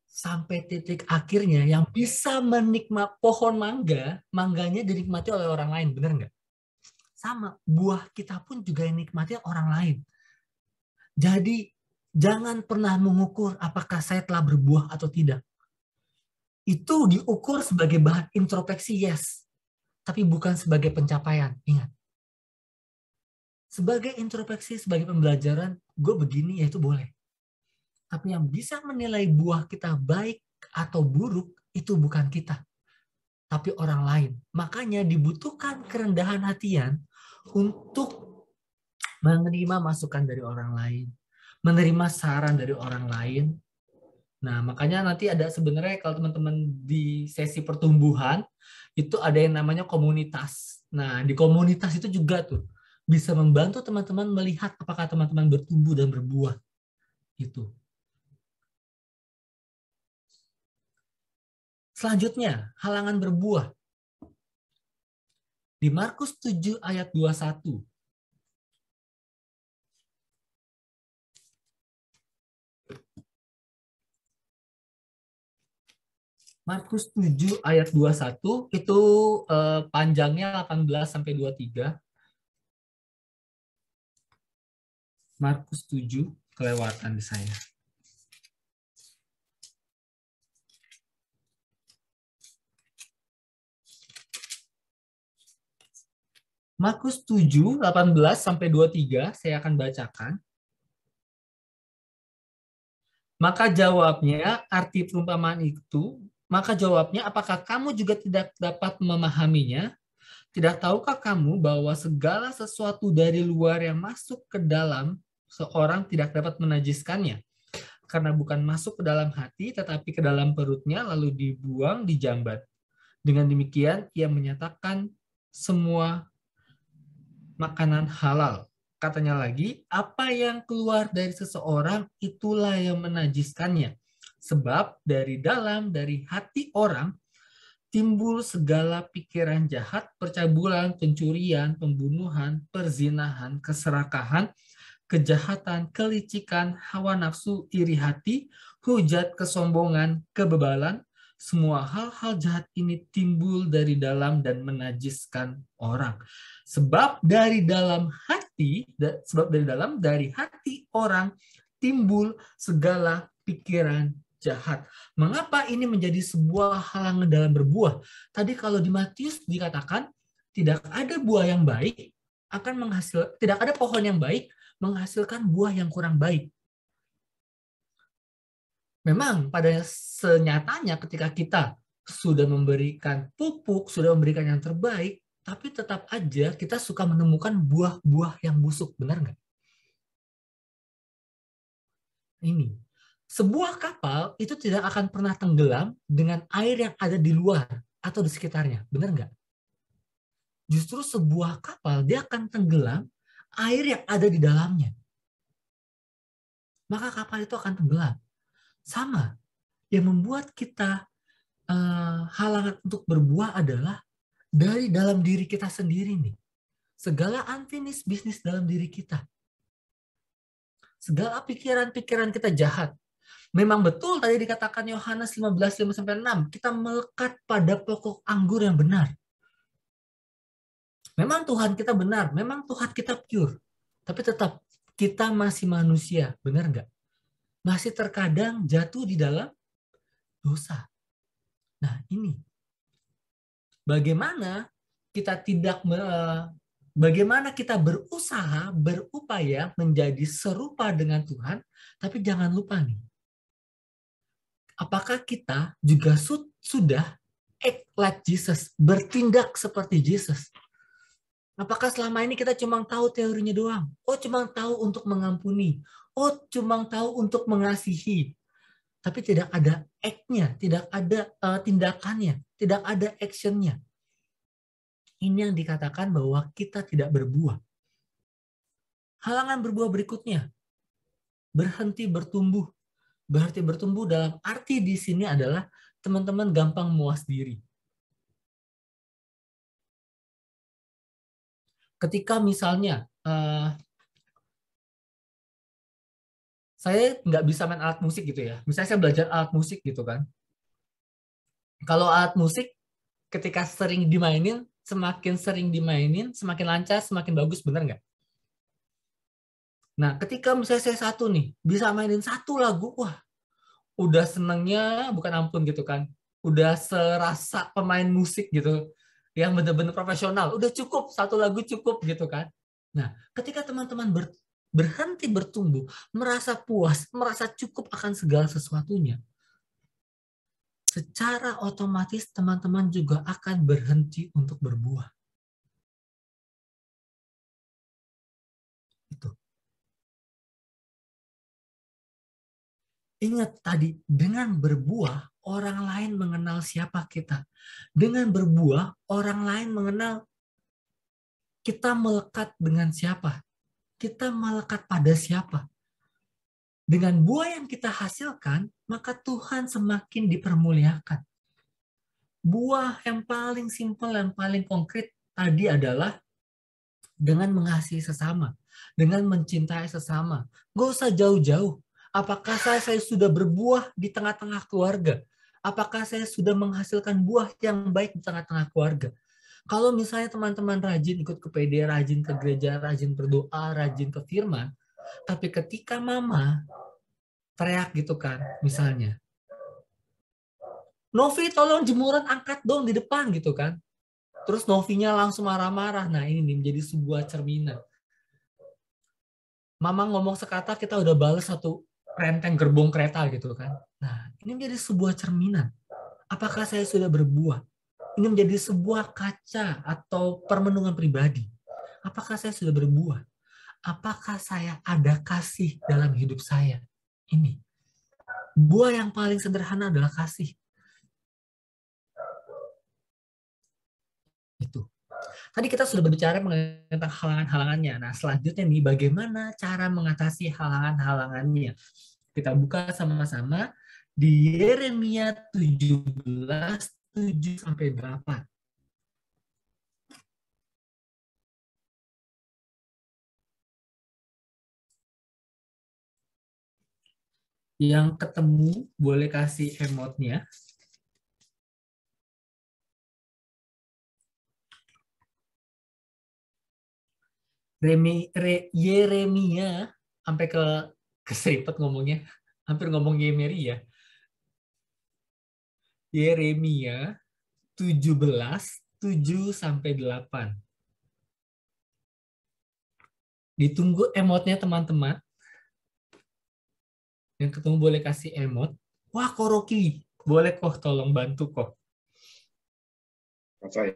Sampai titik akhirnya yang bisa menikmati pohon mangga, mangganya dinikmati oleh orang lain, bener nggak? Sama, buah kita pun juga dinikmati orang lain. Jadi jangan pernah mengukur apakah saya telah berbuah atau tidak. Itu diukur sebagai bahan introspeksi, yes. Tapi bukan sebagai pencapaian. Ingat, sebagai introspeksi, sebagai pembelajaran, gue begini ya itu boleh. Tapi yang bisa menilai buah kita baik atau buruk itu bukan kita, tapi orang lain. Makanya dibutuhkan kerendahan hatian untuk menerima masukan dari orang lain, menerima saran dari orang lain. Nah, makanya nanti ada sebenarnya kalau teman-teman di sesi pertumbuhan itu ada yang namanya komunitas. Nah, di komunitas itu juga tuh bisa membantu teman-teman melihat apakah teman-teman bertumbuh dan berbuah. Itu. Selanjutnya, halangan berbuah. Di Markus 7 ayat 21, Markus 7 ayat 21 itu eh, panjangnya 18 sampai 23. Markus 7 kelewatan di saya. Markus 7, 18 sampai 23 saya akan bacakan. Maka jawabnya arti perumpamaan itu, maka jawabnya apakah kamu juga tidak dapat memahaminya? Tidak tahukah kamu bahwa segala sesuatu dari luar yang masuk ke dalam seorang tidak dapat menajiskannya karena bukan masuk ke dalam hati tetapi ke dalam perutnya lalu dibuang di jambat. Dengan demikian ia menyatakan semua makanan halal. Katanya lagi, apa yang keluar dari seseorang itulah yang menajiskannya. Sebab dari dalam dari hati orang timbul segala pikiran jahat, percabulan, pencurian, pembunuhan, perzinahan, keserakahan, kejahatan, kelicikan, hawa nafsu, iri hati, hujat, kesombongan, kebebalan, semua hal-hal jahat ini timbul dari dalam dan menajiskan orang. Sebab dari dalam hati, sebab dari dalam dari hati orang timbul segala pikiran jahat. Mengapa ini menjadi sebuah halangan dalam berbuah? Tadi kalau di Matius dikatakan tidak ada buah yang baik akan menghasil tidak ada pohon yang baik menghasilkan buah yang kurang baik. Memang pada senyatanya ketika kita sudah memberikan pupuk, sudah memberikan yang terbaik, tapi tetap aja kita suka menemukan buah-buah yang busuk, benar nggak? Ini, sebuah kapal itu tidak akan pernah tenggelam dengan air yang ada di luar atau di sekitarnya, benar nggak? Justru sebuah kapal dia akan tenggelam air yang ada di dalamnya. Maka kapal itu akan tenggelam. Sama, yang membuat kita uh, halangan untuk berbuah adalah dari dalam diri kita sendiri nih. Segala unfinished bisnis dalam diri kita. Segala pikiran-pikiran kita jahat. Memang betul tadi dikatakan Yohanes 15, 5-6. Kita melekat pada pokok anggur yang benar. Memang Tuhan kita benar, memang Tuhan kita pure, tapi tetap kita masih manusia, benar nggak? Masih terkadang jatuh di dalam dosa. Nah ini, bagaimana kita tidak bagaimana kita berusaha, berupaya menjadi serupa dengan Tuhan, tapi jangan lupa nih. Apakah kita juga sudah act like Jesus, bertindak seperti Jesus? Apakah selama ini kita cuma tahu teorinya doang? Oh, cuma tahu untuk mengampuni. Oh, cuma tahu untuk mengasihi. Tapi tidak ada act-nya, tidak ada uh, tindakannya, tidak ada action-nya. Ini yang dikatakan bahwa kita tidak berbuah. Halangan berbuah berikutnya, berhenti bertumbuh. Berhenti bertumbuh dalam arti di sini adalah teman-teman gampang muas diri. ketika misalnya uh, saya nggak bisa main alat musik gitu ya. Misalnya saya belajar alat musik gitu kan. Kalau alat musik ketika sering dimainin, semakin sering dimainin, semakin lancar, semakin bagus, bener nggak? Nah, ketika misalnya saya satu nih, bisa mainin satu lagu, wah, udah senengnya bukan ampun gitu kan. Udah serasa pemain musik gitu yang benar-benar profesional. Udah cukup, satu lagu cukup gitu kan. Nah, ketika teman-teman ber, berhenti bertumbuh, merasa puas, merasa cukup akan segala sesuatunya, secara otomatis teman-teman juga akan berhenti untuk berbuah. Ingat tadi, dengan berbuah, orang lain mengenal siapa kita. Dengan berbuah, orang lain mengenal kita melekat dengan siapa. Kita melekat pada siapa. Dengan buah yang kita hasilkan, maka Tuhan semakin dipermuliakan. Buah yang paling simpel dan paling konkret tadi adalah dengan mengasihi sesama, dengan mencintai sesama. Gak usah jauh-jauh. Apakah saya, saya sudah berbuah di tengah-tengah keluarga? Apakah saya sudah menghasilkan buah yang baik di tengah-tengah keluarga? Kalau misalnya teman-teman rajin ikut ke PD, rajin ke gereja, rajin berdoa, rajin ke firman, tapi ketika mama teriak gitu kan, misalnya, Novi tolong jemuran angkat dong di depan gitu kan. Terus Novinya langsung marah-marah. Nah ini nih, menjadi sebuah cerminan. Mama ngomong sekata kita udah balas satu renteng gerbong kereta gitu kan. Nah, ini menjadi sebuah cerminan. Apakah saya sudah berbuah? Ini menjadi sebuah kaca atau permenungan pribadi. Apakah saya sudah berbuah? Apakah saya ada kasih dalam hidup saya? Ini. Buah yang paling sederhana adalah kasih. Itu. Tadi kita sudah berbicara mengenai tentang halangan-halangannya. Nah, selanjutnya nih bagaimana cara mengatasi halangan-halangannya. Kita buka sama-sama di Yeremia 17 7 sampai berapa? Yang ketemu boleh kasih emotnya. Remi, Re, Yeremia sampai ke keseripet ngomongnya hampir ngomong Yemeria Yeremia 17 7 sampai 8. Ditunggu emotnya teman-teman. Yang ketemu boleh kasih emot. Wah, Koroki, boleh kok tolong bantu kok. Baca ya.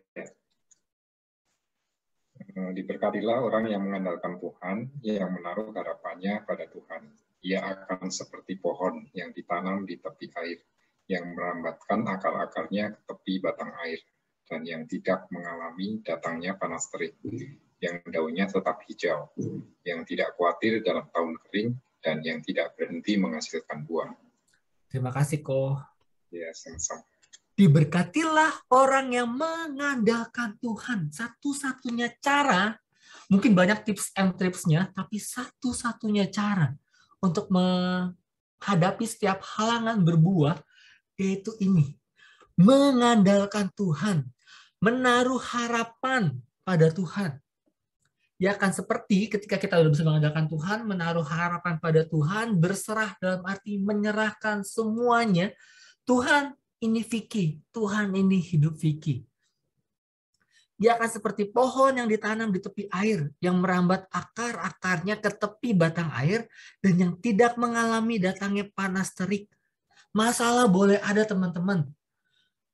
Eh, diberkatilah orang yang mengandalkan Tuhan, yang menaruh harapannya pada Tuhan. Ia akan seperti pohon yang ditanam di tepi air, yang merambatkan akar-akarnya ke tepi batang air dan yang tidak mengalami datangnya panas terik, yang daunnya tetap hijau, yang tidak khawatir dalam tahun kering, dan yang tidak berhenti menghasilkan buah. Terima kasih, Ko. Ya, sama-sama. Diberkatilah orang yang mengandalkan Tuhan. Satu-satunya cara, mungkin banyak tips and tripsnya, tapi satu-satunya cara untuk menghadapi setiap halangan berbuah yaitu ini. Mengandalkan Tuhan, menaruh harapan pada Tuhan. Ya akan seperti ketika kita sudah bisa mengandalkan Tuhan, menaruh harapan pada Tuhan, berserah dalam arti menyerahkan semuanya. Tuhan ini Vicky, Tuhan ini hidup Vicky. Dia ya akan seperti pohon yang ditanam di tepi air, yang merambat akar-akarnya ke tepi batang air, dan yang tidak mengalami datangnya panas terik, Masalah boleh ada teman-teman.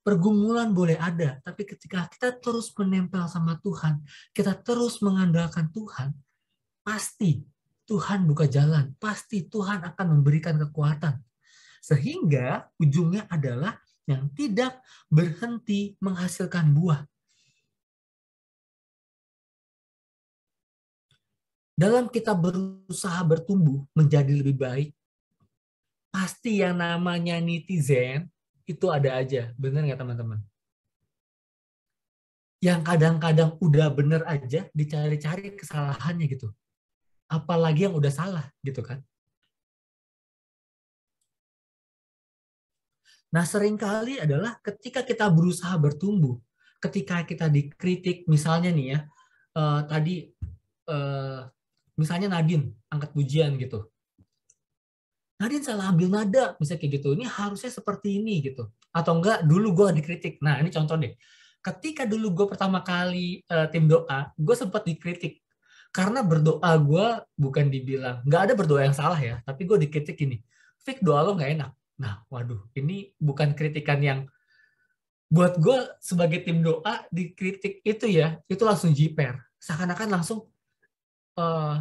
Pergumulan boleh ada, tapi ketika kita terus menempel sama Tuhan, kita terus mengandalkan Tuhan, pasti Tuhan buka jalan, pasti Tuhan akan memberikan kekuatan. Sehingga ujungnya adalah yang tidak berhenti menghasilkan buah. Dalam kita berusaha bertumbuh menjadi lebih baik, pasti yang namanya netizen itu ada aja. Bener nggak teman-teman? Yang kadang-kadang udah bener aja dicari-cari kesalahannya gitu. Apalagi yang udah salah gitu kan. Nah seringkali adalah ketika kita berusaha bertumbuh, ketika kita dikritik misalnya nih ya, uh, tadi uh, misalnya Nadine angkat pujian gitu Nadine salah ambil nada, misalnya kayak gitu. Ini harusnya seperti ini gitu. Atau enggak, dulu gue dikritik. Nah, ini contoh deh. Ketika dulu gue pertama kali uh, tim doa, gue sempat dikritik. Karena berdoa gue bukan dibilang, nggak ada berdoa yang salah ya, tapi gue dikritik ini. Fik, doa lo nggak enak. Nah, waduh, ini bukan kritikan yang buat gue sebagai tim doa dikritik itu ya, itu langsung jiper. Seakan-akan langsung, uh,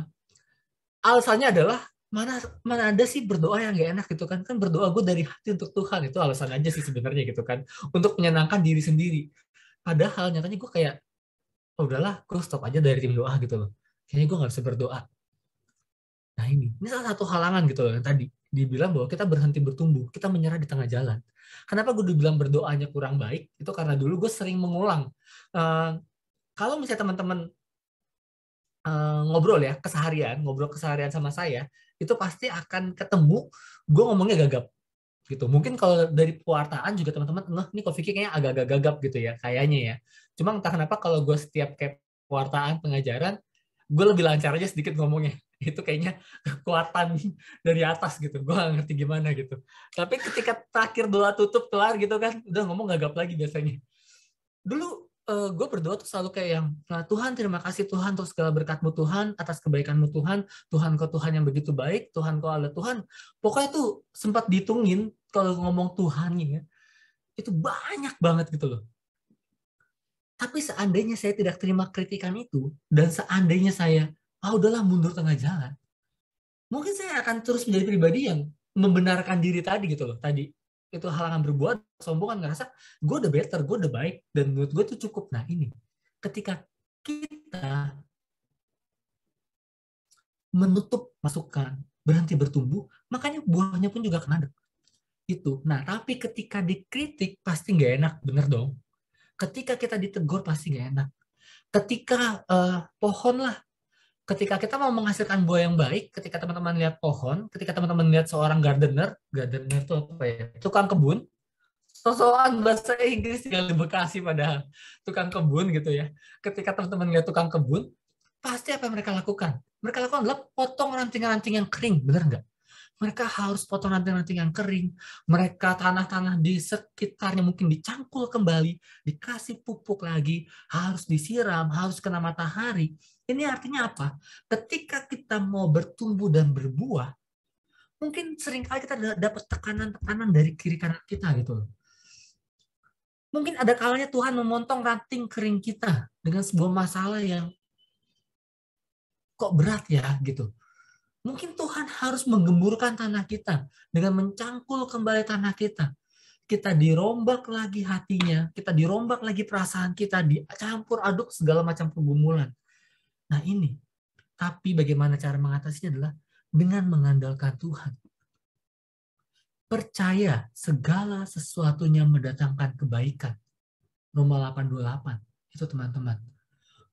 alasannya adalah mana mana ada sih berdoa yang gak enak gitu kan kan berdoa gue dari hati untuk Tuhan itu alasan aja sih sebenarnya gitu kan untuk menyenangkan diri sendiri padahal nyatanya gue kayak oh, udahlah gue stop aja dari tim doa gitu loh kayaknya gue nggak bisa berdoa nah ini ini salah satu halangan gitu loh yang tadi dibilang bahwa kita berhenti bertumbuh kita menyerah di tengah jalan kenapa gue dibilang berdoanya kurang baik itu karena dulu gue sering mengulang uh, kalau misalnya teman-teman uh, ngobrol ya keseharian ngobrol keseharian sama saya itu pasti akan ketemu gue ngomongnya gagap gitu. Mungkin kalau dari pewartaan juga teman-teman, nah ini kok pikirnya agak-agak gagap gitu ya, kayaknya ya. Cuma entah kenapa kalau gue setiap kayak pewartaan, pengajaran, gue lebih lancar aja sedikit ngomongnya. Itu kayaknya kekuatan dari atas gitu. Gue gak ngerti gimana gitu. Tapi ketika terakhir doa tutup kelar gitu kan, udah ngomong gagap lagi biasanya. Dulu uh, eh, gue berdoa tuh selalu kayak yang eh, Tuhan terima kasih Tuhan untuk segala berkatmu Tuhan atas kebaikanmu Tuhan Tuhan kau Tuhan yang begitu baik Tuhan kau Allah Tuhan pokoknya tuh sempat dihitungin kalau ngomong Tuhan ya itu banyak banget gitu loh tapi seandainya saya tidak terima kritikan itu dan seandainya saya ah udahlah mundur tengah jalan mungkin saya akan terus menjadi pribadi yang membenarkan diri tadi gitu loh tadi itu halangan berbuat sombongan ngerasa gue udah better gue udah baik dan menurut gue itu cukup nah ini ketika kita menutup masukan berhenti bertumbuh makanya buahnya pun juga akan ada itu nah tapi ketika dikritik pasti nggak enak bener dong ketika kita ditegur pasti nggak enak ketika uh, pohon lah ketika kita mau menghasilkan buah yang baik, ketika teman-teman lihat pohon, ketika teman-teman lihat seorang gardener, gardener itu apa ya? Tukang kebun, sosokan bahasa Inggris yang Bekasi padahal tukang kebun gitu ya. Ketika teman-teman lihat tukang kebun, pasti apa yang mereka lakukan? Mereka lakukan adalah potong ranting-ranting yang kering, benar nggak? Mereka harus potong ranting-ranting yang kering. Mereka tanah-tanah di sekitarnya mungkin dicangkul kembali, dikasih pupuk lagi, harus disiram, harus kena matahari ini artinya apa? Ketika kita mau bertumbuh dan berbuah, mungkin seringkali kita dapat tekanan-tekanan dari kiri kanan kita gitu Mungkin ada kalanya Tuhan memotong ranting kering kita dengan sebuah masalah yang kok berat ya gitu. Mungkin Tuhan harus menggemburkan tanah kita dengan mencangkul kembali tanah kita. Kita dirombak lagi hatinya, kita dirombak lagi perasaan kita, dicampur aduk segala macam pergumulan. Nah ini, tapi bagaimana cara mengatasinya adalah dengan mengandalkan Tuhan. Percaya segala sesuatunya mendatangkan kebaikan. Roma 828. Itu teman-teman.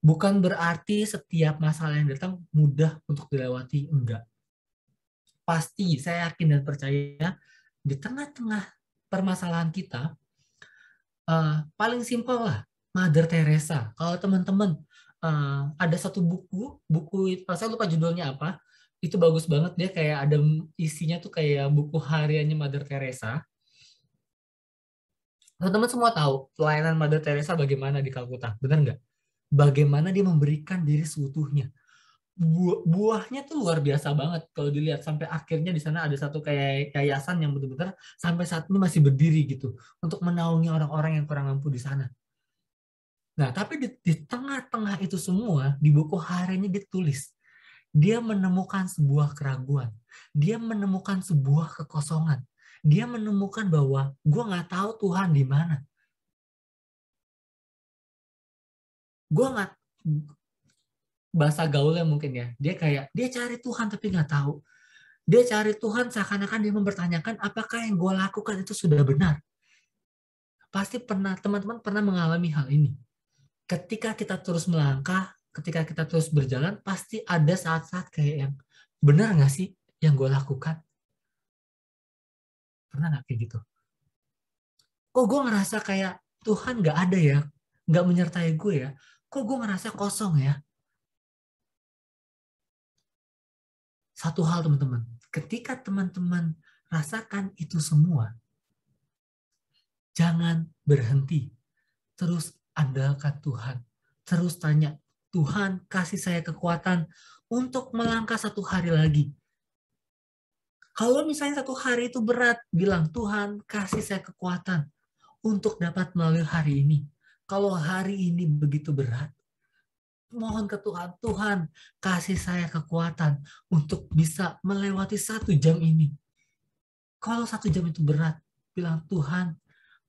Bukan berarti setiap masalah yang datang mudah untuk dilewati. Enggak. Pasti saya yakin dan percaya di tengah-tengah permasalahan kita, uh, paling simpel lah, Mother Teresa. Kalau teman-teman uh, ada satu buku buku saya lupa judulnya apa itu bagus banget dia kayak ada isinya tuh kayak buku hariannya Mother Teresa teman-teman semua tahu pelayanan Mother Teresa bagaimana di Kalkuta benar nggak bagaimana dia memberikan diri seutuhnya buah buahnya tuh luar biasa banget kalau dilihat sampai akhirnya di sana ada satu kayak yayasan yang betul-betul sampai saat ini masih berdiri gitu untuk menaungi orang-orang yang kurang mampu di sana Nah, tapi di, tengah-tengah itu semua, di buku hari ditulis, dia menemukan sebuah keraguan, dia menemukan sebuah kekosongan, dia menemukan bahwa gue gak tahu Tuhan di mana. Gue gak, bahasa gaulnya mungkin ya, dia kayak dia cari Tuhan tapi gak tahu. Dia cari Tuhan seakan-akan dia mempertanyakan apakah yang gue lakukan itu sudah benar. Pasti pernah teman-teman pernah mengalami hal ini ketika kita terus melangkah, ketika kita terus berjalan, pasti ada saat-saat kayak yang benar nggak sih yang gue lakukan? Pernah nggak kayak gitu? Kok gue ngerasa kayak Tuhan nggak ada ya, nggak menyertai gue ya? Kok gue ngerasa kosong ya? Satu hal teman-teman, ketika teman-teman rasakan itu semua, jangan berhenti. Terus andalkan Tuhan. Terus tanya, Tuhan kasih saya kekuatan untuk melangkah satu hari lagi. Kalau misalnya satu hari itu berat, bilang Tuhan kasih saya kekuatan untuk dapat melalui hari ini. Kalau hari ini begitu berat, mohon ke Tuhan, Tuhan kasih saya kekuatan untuk bisa melewati satu jam ini. Kalau satu jam itu berat, bilang Tuhan,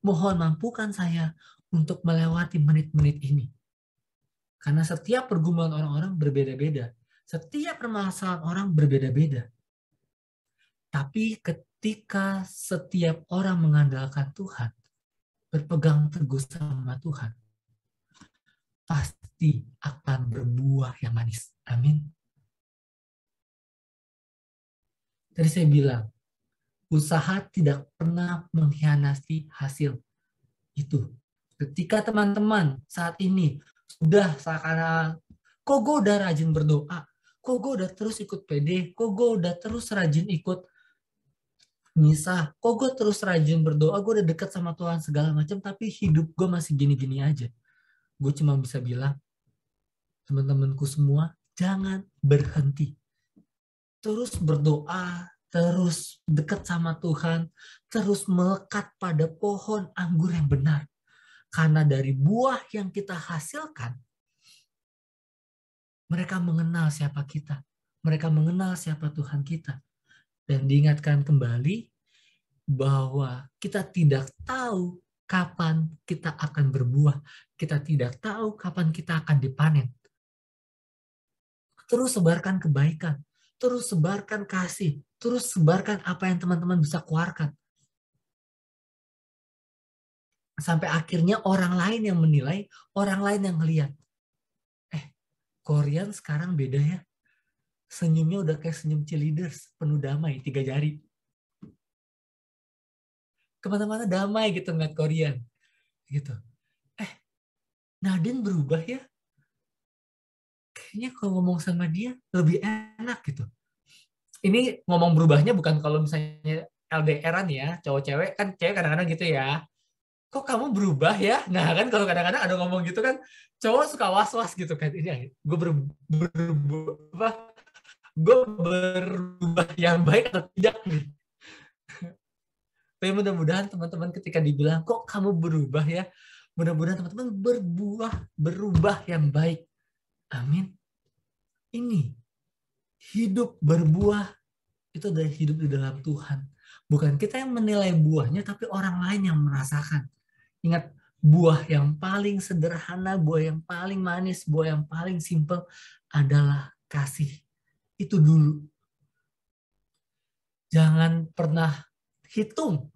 mohon mampukan saya untuk melewati menit-menit ini. Karena setiap pergumulan orang-orang berbeda-beda. Setiap permasalahan orang berbeda-beda. Tapi ketika setiap orang mengandalkan Tuhan, berpegang teguh sama Tuhan, pasti akan berbuah yang manis. Amin. Tadi saya bilang, usaha tidak pernah mengkhianati hasil itu ketika teman-teman saat ini sudah seakan kok gue udah rajin berdoa, kok gue udah terus ikut PD, kok gue udah terus rajin ikut misa, kok gue terus rajin berdoa, gue udah deket sama Tuhan segala macam, tapi hidup gue masih gini-gini aja. Gue cuma bisa bilang, teman-temanku semua, jangan berhenti. Terus berdoa, terus dekat sama Tuhan, terus melekat pada pohon anggur yang benar. Karena dari buah yang kita hasilkan, mereka mengenal siapa kita. Mereka mengenal siapa Tuhan kita. Dan diingatkan kembali bahwa kita tidak tahu kapan kita akan berbuah. Kita tidak tahu kapan kita akan dipanen. Terus sebarkan kebaikan. Terus sebarkan kasih. Terus sebarkan apa yang teman-teman bisa keluarkan sampai akhirnya orang lain yang menilai, orang lain yang ngeliat. Eh, Korean sekarang beda ya. Senyumnya udah kayak senyum cheerleaders, penuh damai, tiga jari. Kemana-mana damai gitu ngeliat Korean. Gitu. Eh, Nadine berubah ya. Kayaknya kalau ngomong sama dia lebih enak gitu. Ini ngomong berubahnya bukan kalau misalnya LDRan ya, cowok-cewek kan cewek kadang-kadang gitu ya kok kamu berubah ya? Nah kan kalau kadang-kadang ada ngomong gitu kan, cowok suka was-was gitu kan. Ini gue ber, berubah, gue berubah yang baik atau tidak nih. Tapi mudah-mudahan teman-teman ketika dibilang kok kamu berubah ya, mudah-mudahan teman-teman berbuah, berubah yang baik. Amin. Ini hidup berbuah itu adalah hidup di dalam Tuhan. Bukan kita yang menilai buahnya, tapi orang lain yang merasakan Ingat, buah yang paling sederhana, buah yang paling manis, buah yang paling simple adalah kasih. Itu dulu. Jangan pernah hitung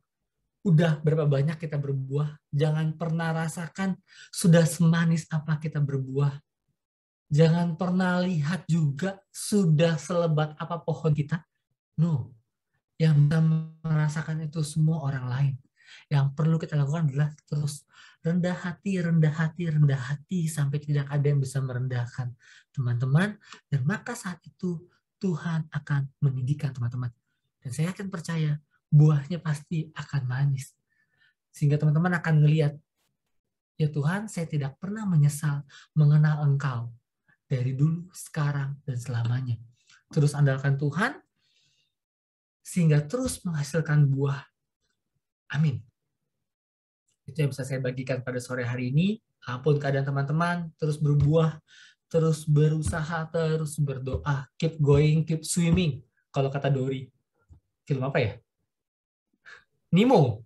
udah berapa banyak kita berbuah. Jangan pernah rasakan sudah semanis apa kita berbuah. Jangan pernah lihat juga sudah selebat apa pohon kita. No. Yang merasakan itu semua orang lain yang perlu kita lakukan adalah terus rendah hati, rendah hati, rendah hati sampai tidak ada yang bisa merendahkan teman-teman. Dan maka saat itu Tuhan akan meninggikan teman-teman. Dan saya akan percaya buahnya pasti akan manis. Sehingga teman-teman akan melihat, ya Tuhan saya tidak pernah menyesal mengenal Engkau dari dulu, sekarang, dan selamanya. Terus andalkan Tuhan, sehingga terus menghasilkan buah Amin. Itu yang bisa saya bagikan pada sore hari ini. Apapun keadaan teman-teman, terus berbuah, terus berusaha, terus berdoa. Keep going, keep swimming. Kalau kata Dori. Film apa ya? Nemo.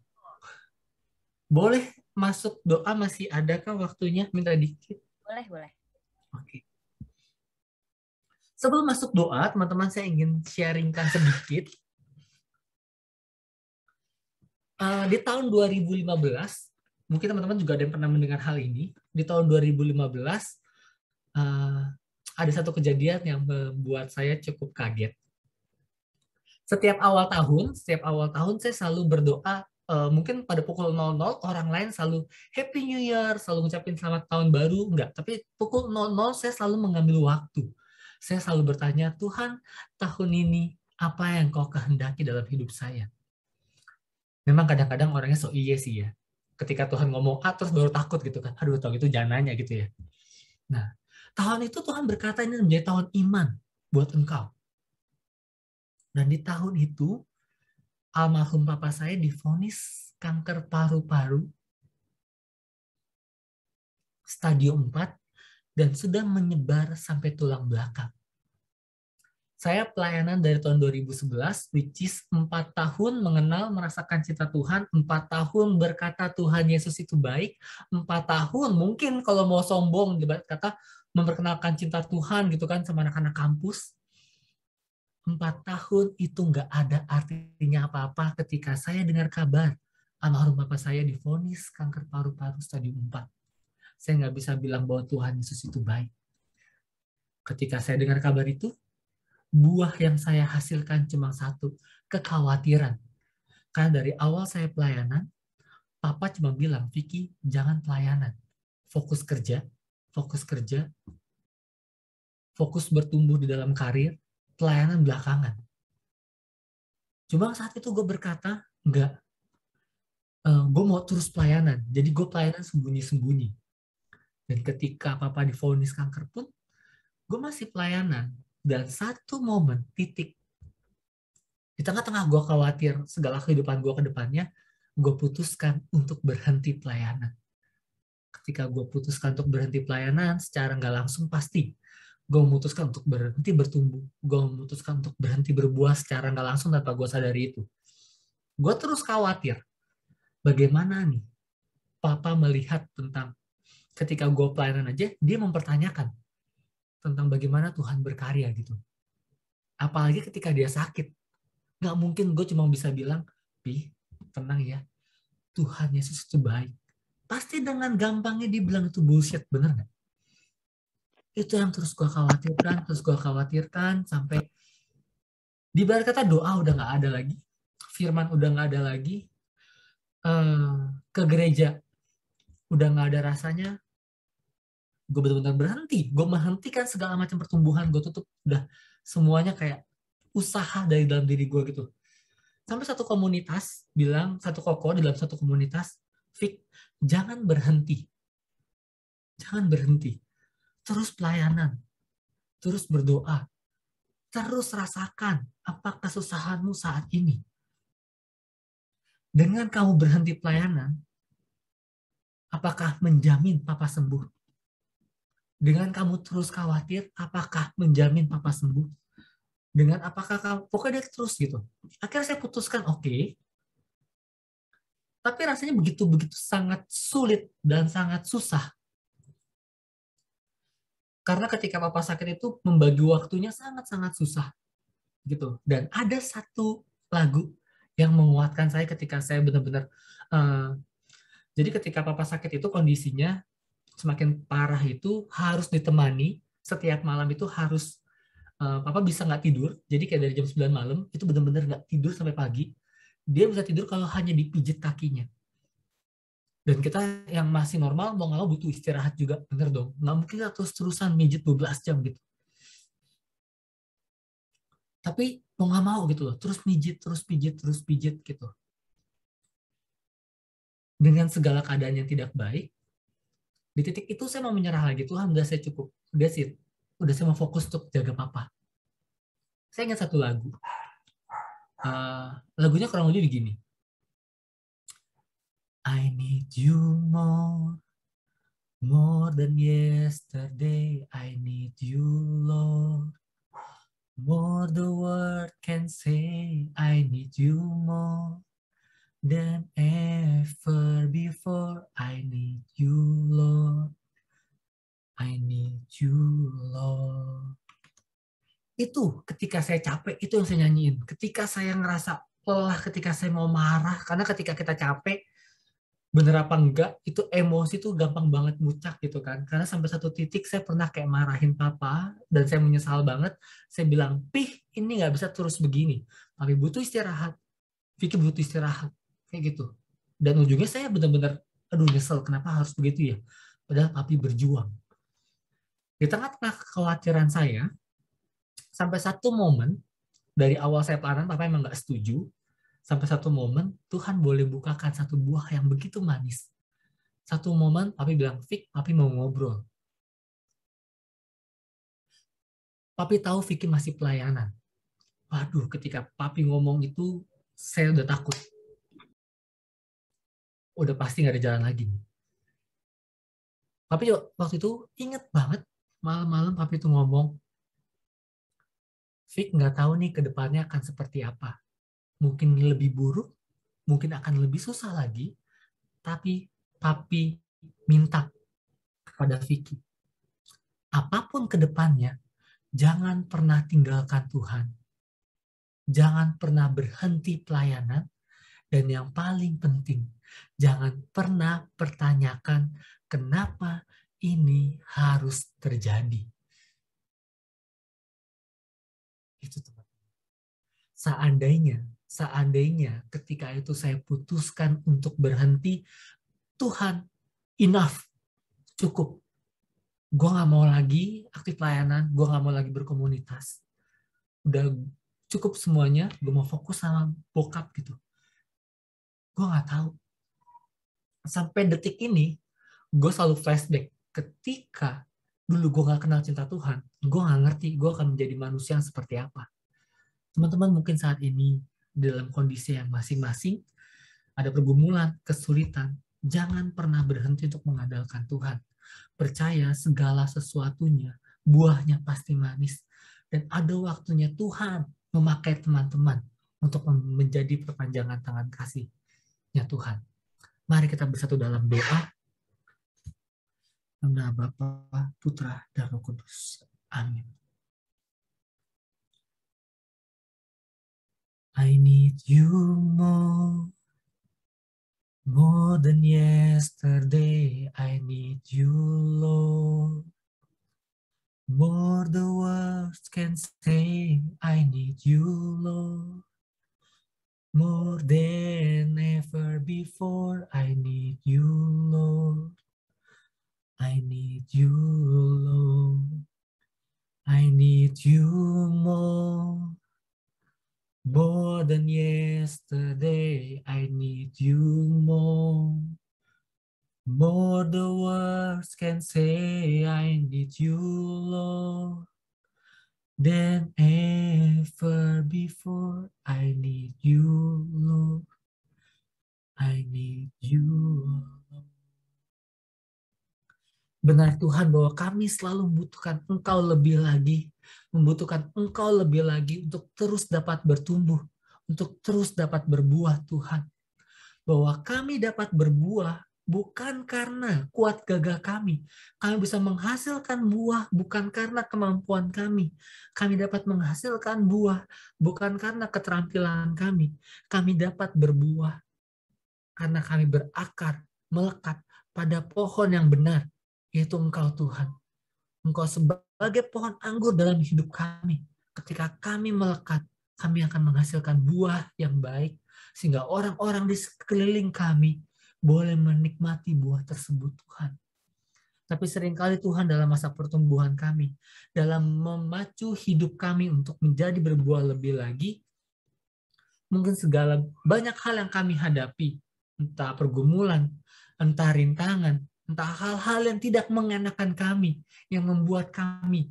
Boleh masuk doa masih ada adakah waktunya? Minta dikit. Boleh, boleh. Oke. Okay. Sebelum masuk doa, teman-teman saya ingin sharingkan sedikit uh, di tahun 2015 mungkin teman-teman juga ada yang pernah mendengar hal ini di tahun 2015 uh, eh, ada satu kejadian yang membuat saya cukup kaget setiap awal tahun setiap awal tahun saya selalu berdoa uh, mungkin pada pukul 00 orang lain selalu happy new year selalu ngucapin selamat tahun baru enggak tapi pukul 00 saya selalu mengambil waktu saya selalu bertanya Tuhan tahun ini apa yang kau kehendaki dalam hidup saya memang kadang-kadang orangnya so iya sih ya. Ketika Tuhan ngomong A terus baru takut gitu kan. Aduh tahun itu jangan nanya gitu ya. Nah, tahun itu Tuhan berkata ini menjadi tahun iman buat engkau. Dan di tahun itu almarhum papa saya difonis kanker paru-paru stadium 4 dan sudah menyebar sampai tulang belakang saya pelayanan dari tahun 2011, which is 4 tahun mengenal, merasakan cinta Tuhan, 4 tahun berkata Tuhan Yesus itu baik, 4 tahun mungkin kalau mau sombong, kata memperkenalkan cinta Tuhan gitu kan sama anak-anak kampus. 4 tahun itu nggak ada artinya apa-apa ketika saya dengar kabar almarhum bapak saya difonis kanker paru-paru stadium 4. Saya nggak bisa bilang bahwa Tuhan Yesus itu baik. Ketika saya dengar kabar itu, buah yang saya hasilkan cuma satu, kekhawatiran. Karena dari awal saya pelayanan, papa cuma bilang, Vicky, jangan pelayanan. Fokus kerja, fokus kerja, fokus bertumbuh di dalam karir, pelayanan belakangan. Cuma saat itu gue berkata, enggak, eh, gue mau terus pelayanan. Jadi gue pelayanan sembunyi-sembunyi. Dan ketika papa difonis kanker pun, gue masih pelayanan dan satu momen titik di tengah-tengah gue khawatir segala kehidupan gue ke depannya, gue putuskan untuk berhenti pelayanan. Ketika gue putuskan untuk berhenti pelayanan, secara nggak langsung pasti gue memutuskan untuk berhenti bertumbuh. Gue memutuskan untuk berhenti berbuah secara nggak langsung tanpa gue sadari itu. Gue terus khawatir, bagaimana nih papa melihat tentang ketika gue pelayanan aja, dia mempertanyakan, tentang bagaimana Tuhan berkarya gitu. Apalagi ketika dia sakit. Gak mungkin gue cuma bisa bilang, Pi, tenang ya. Tuhan Yesus itu baik. Pasti dengan gampangnya dibilang itu bullshit, bener gak? Itu yang terus gue khawatirkan, terus gue khawatirkan sampai di barat kata doa udah gak ada lagi. Firman udah gak ada lagi. Eh, ke gereja udah gak ada rasanya gue benar-benar berhenti gue menghentikan segala macam pertumbuhan gue tutup udah semuanya kayak usaha dari dalam diri gue gitu sampai satu komunitas bilang satu koko di dalam satu komunitas Fik jangan berhenti jangan berhenti terus pelayanan terus berdoa terus rasakan apa kesusahanmu saat ini dengan kamu berhenti pelayanan apakah menjamin papa sembuh dengan kamu terus khawatir, apakah menjamin papa sembuh? Dengan apakah kamu, pokoknya dia terus gitu. Akhirnya saya putuskan, oke. Okay. Tapi rasanya begitu-begitu sangat sulit dan sangat susah. Karena ketika papa sakit itu membagi waktunya sangat-sangat susah. gitu. Dan ada satu lagu yang menguatkan saya ketika saya benar-benar uh, jadi ketika papa sakit itu kondisinya semakin parah itu harus ditemani setiap malam itu harus uh, papa bisa nggak tidur jadi kayak dari jam 9 malam itu benar-benar nggak tidur sampai pagi dia bisa tidur kalau hanya dipijit kakinya dan kita yang masih normal mau nggak mau butuh istirahat juga bener dong nggak mungkin kita terus terusan mijit 12 jam gitu tapi mau nggak mau gitu loh terus mijit terus pijit terus pijit gitu dengan segala keadaan yang tidak baik di titik itu saya mau menyerah lagi Tuhan udah saya cukup udah sih udah saya mau fokus untuk jaga papa saya ingat satu lagu uh, lagunya kurang lebih begini I need you more more than yesterday I need you Lord more the world can say I need you more than ever before. I need you, Lord. I need you, Lord. Itu ketika saya capek, itu yang saya nyanyiin. Ketika saya ngerasa lelah, ketika saya mau marah, karena ketika kita capek, bener apa enggak, itu emosi tuh gampang banget muncak gitu kan. Karena sampai satu titik saya pernah kayak marahin papa, dan saya menyesal banget. Saya bilang, pih, ini nggak bisa terus begini. Tapi butuh istirahat. Vicky butuh istirahat kayak gitu dan ujungnya saya benar-benar aduh nyesel kenapa harus begitu ya padahal papi berjuang di tengah-tengah kekhawatiran saya sampai satu momen dari awal saya pelanan papa emang nggak setuju sampai satu momen Tuhan boleh bukakan satu buah yang begitu manis satu momen papi bilang Fik papi mau ngobrol papi tahu Vicky masih pelayanan waduh ketika papi ngomong itu saya udah takut udah pasti nggak ada jalan lagi. Tapi waktu itu inget banget malam-malam papi itu ngomong, Fik nggak tahu nih ke depannya akan seperti apa. Mungkin lebih buruk, mungkin akan lebih susah lagi, tapi papi minta kepada Vicky. Apapun ke depannya, jangan pernah tinggalkan Tuhan. Jangan pernah berhenti pelayanan dan yang paling penting, jangan pernah pertanyakan kenapa ini harus terjadi. Itu teman. Seandainya, seandainya ketika itu saya putuskan untuk berhenti, Tuhan, enough, cukup. Gue gak mau lagi aktif layanan, gue gak mau lagi berkomunitas. Udah cukup semuanya, gue mau fokus sama bokap gitu gue nggak tahu sampai detik ini gue selalu flashback ketika dulu gue nggak kenal cinta Tuhan gue nggak ngerti gue akan menjadi manusia yang seperti apa teman-teman mungkin saat ini dalam kondisi yang masing-masing ada pergumulan kesulitan jangan pernah berhenti untuk mengandalkan Tuhan percaya segala sesuatunya buahnya pasti manis dan ada waktunya Tuhan memakai teman-teman untuk menjadi perpanjangan tangan kasih ya Tuhan. Mari kita bersatu dalam doa. Nama Bapa, Putra, dan Roh Kudus. Amin. I need you more, more than yesterday. I need you, Lord. More the words can say, I need you, Lord. More than ever before, I need you, Lord. I need you, Lord. I need you more. More than yesterday, I need you more. More the words can say, I need you, Lord, than ever before. Tuhan bahwa kami selalu membutuhkan Engkau lebih lagi, membutuhkan Engkau lebih lagi untuk terus dapat bertumbuh, untuk terus dapat berbuah Tuhan. Bahwa kami dapat berbuah bukan karena kuat gagah kami. Kami bisa menghasilkan buah bukan karena kemampuan kami. Kami dapat menghasilkan buah bukan karena keterampilan kami. Kami dapat berbuah karena kami berakar, melekat pada pohon yang benar, yaitu Engkau Tuhan. Engkau sebagai pohon anggur dalam hidup kami. Ketika kami melekat, kami akan menghasilkan buah yang baik sehingga orang-orang di sekeliling kami boleh menikmati buah tersebut Tuhan. Tapi seringkali Tuhan dalam masa pertumbuhan kami, dalam memacu hidup kami untuk menjadi berbuah lebih lagi, mungkin segala banyak hal yang kami hadapi, entah pergumulan, entah rintangan, entah hal-hal yang tidak mengenakan kami, yang membuat kami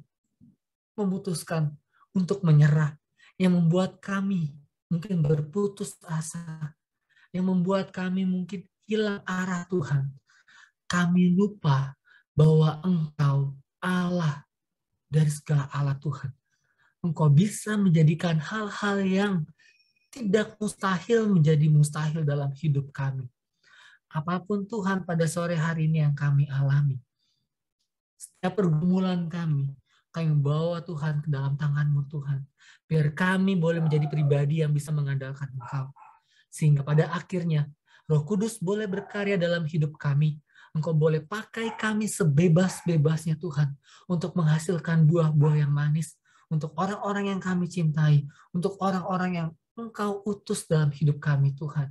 memutuskan untuk menyerah, yang membuat kami mungkin berputus asa, yang membuat kami mungkin hilang arah Tuhan. Kami lupa bahwa Engkau Allah dari segala Allah Tuhan. Engkau bisa menjadikan hal-hal yang tidak mustahil menjadi mustahil dalam hidup kami apapun Tuhan pada sore hari ini yang kami alami. Setiap pergumulan kami, kami bawa Tuhan ke dalam tanganmu Tuhan. Biar kami boleh menjadi pribadi yang bisa mengandalkan Engkau. Sehingga pada akhirnya, Roh Kudus boleh berkarya dalam hidup kami. Engkau boleh pakai kami sebebas-bebasnya Tuhan untuk menghasilkan buah-buah yang manis untuk orang-orang yang kami cintai, untuk orang-orang yang Engkau utus dalam hidup kami Tuhan.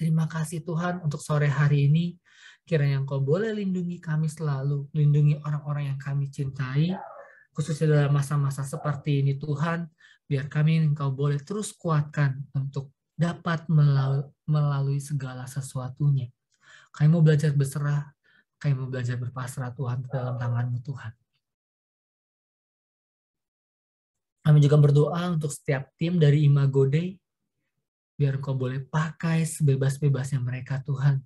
Terima kasih Tuhan untuk sore hari ini. Kiranya Engkau boleh lindungi kami selalu, lindungi orang-orang yang kami cintai, khususnya dalam masa-masa seperti ini Tuhan, biar kami Engkau boleh terus kuatkan untuk dapat melalui segala sesuatunya. Kami mau belajar berserah, kami mau belajar berpasrah Tuhan dalam tanganmu Tuhan. Kami juga berdoa untuk setiap tim dari Imago Day biar engkau boleh pakai sebebas-bebasnya mereka Tuhan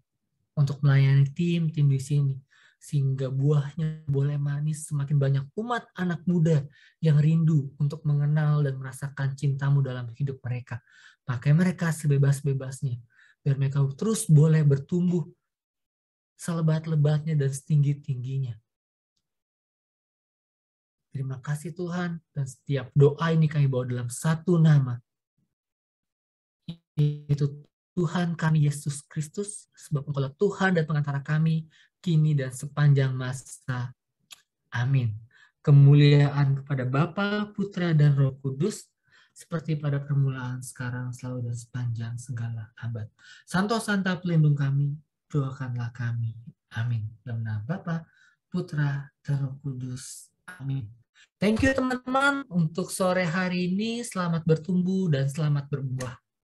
untuk melayani tim-tim di sini sehingga buahnya boleh manis semakin banyak umat anak muda yang rindu untuk mengenal dan merasakan cintamu dalam hidup mereka. Pakai mereka sebebas-bebasnya, biar mereka terus boleh bertumbuh selebat-lebatnya dan setinggi-tingginya. Terima kasih Tuhan dan setiap doa ini kami bawa dalam satu nama, yaitu Tuhan kami Yesus Kristus, sebab Engkaulah Tuhan dan pengantara kami, kini dan sepanjang masa. Amin. Kemuliaan kepada Bapa, Putra, dan Roh Kudus, seperti pada permulaan, sekarang, selalu, dan sepanjang segala abad. Santo Santa pelindung kami, doakanlah kami. Amin. Dalam nama Bapa, Putra, dan Roh Kudus. Amin. Thank you teman-teman untuk sore hari ini. Selamat bertumbuh dan selamat berbuah.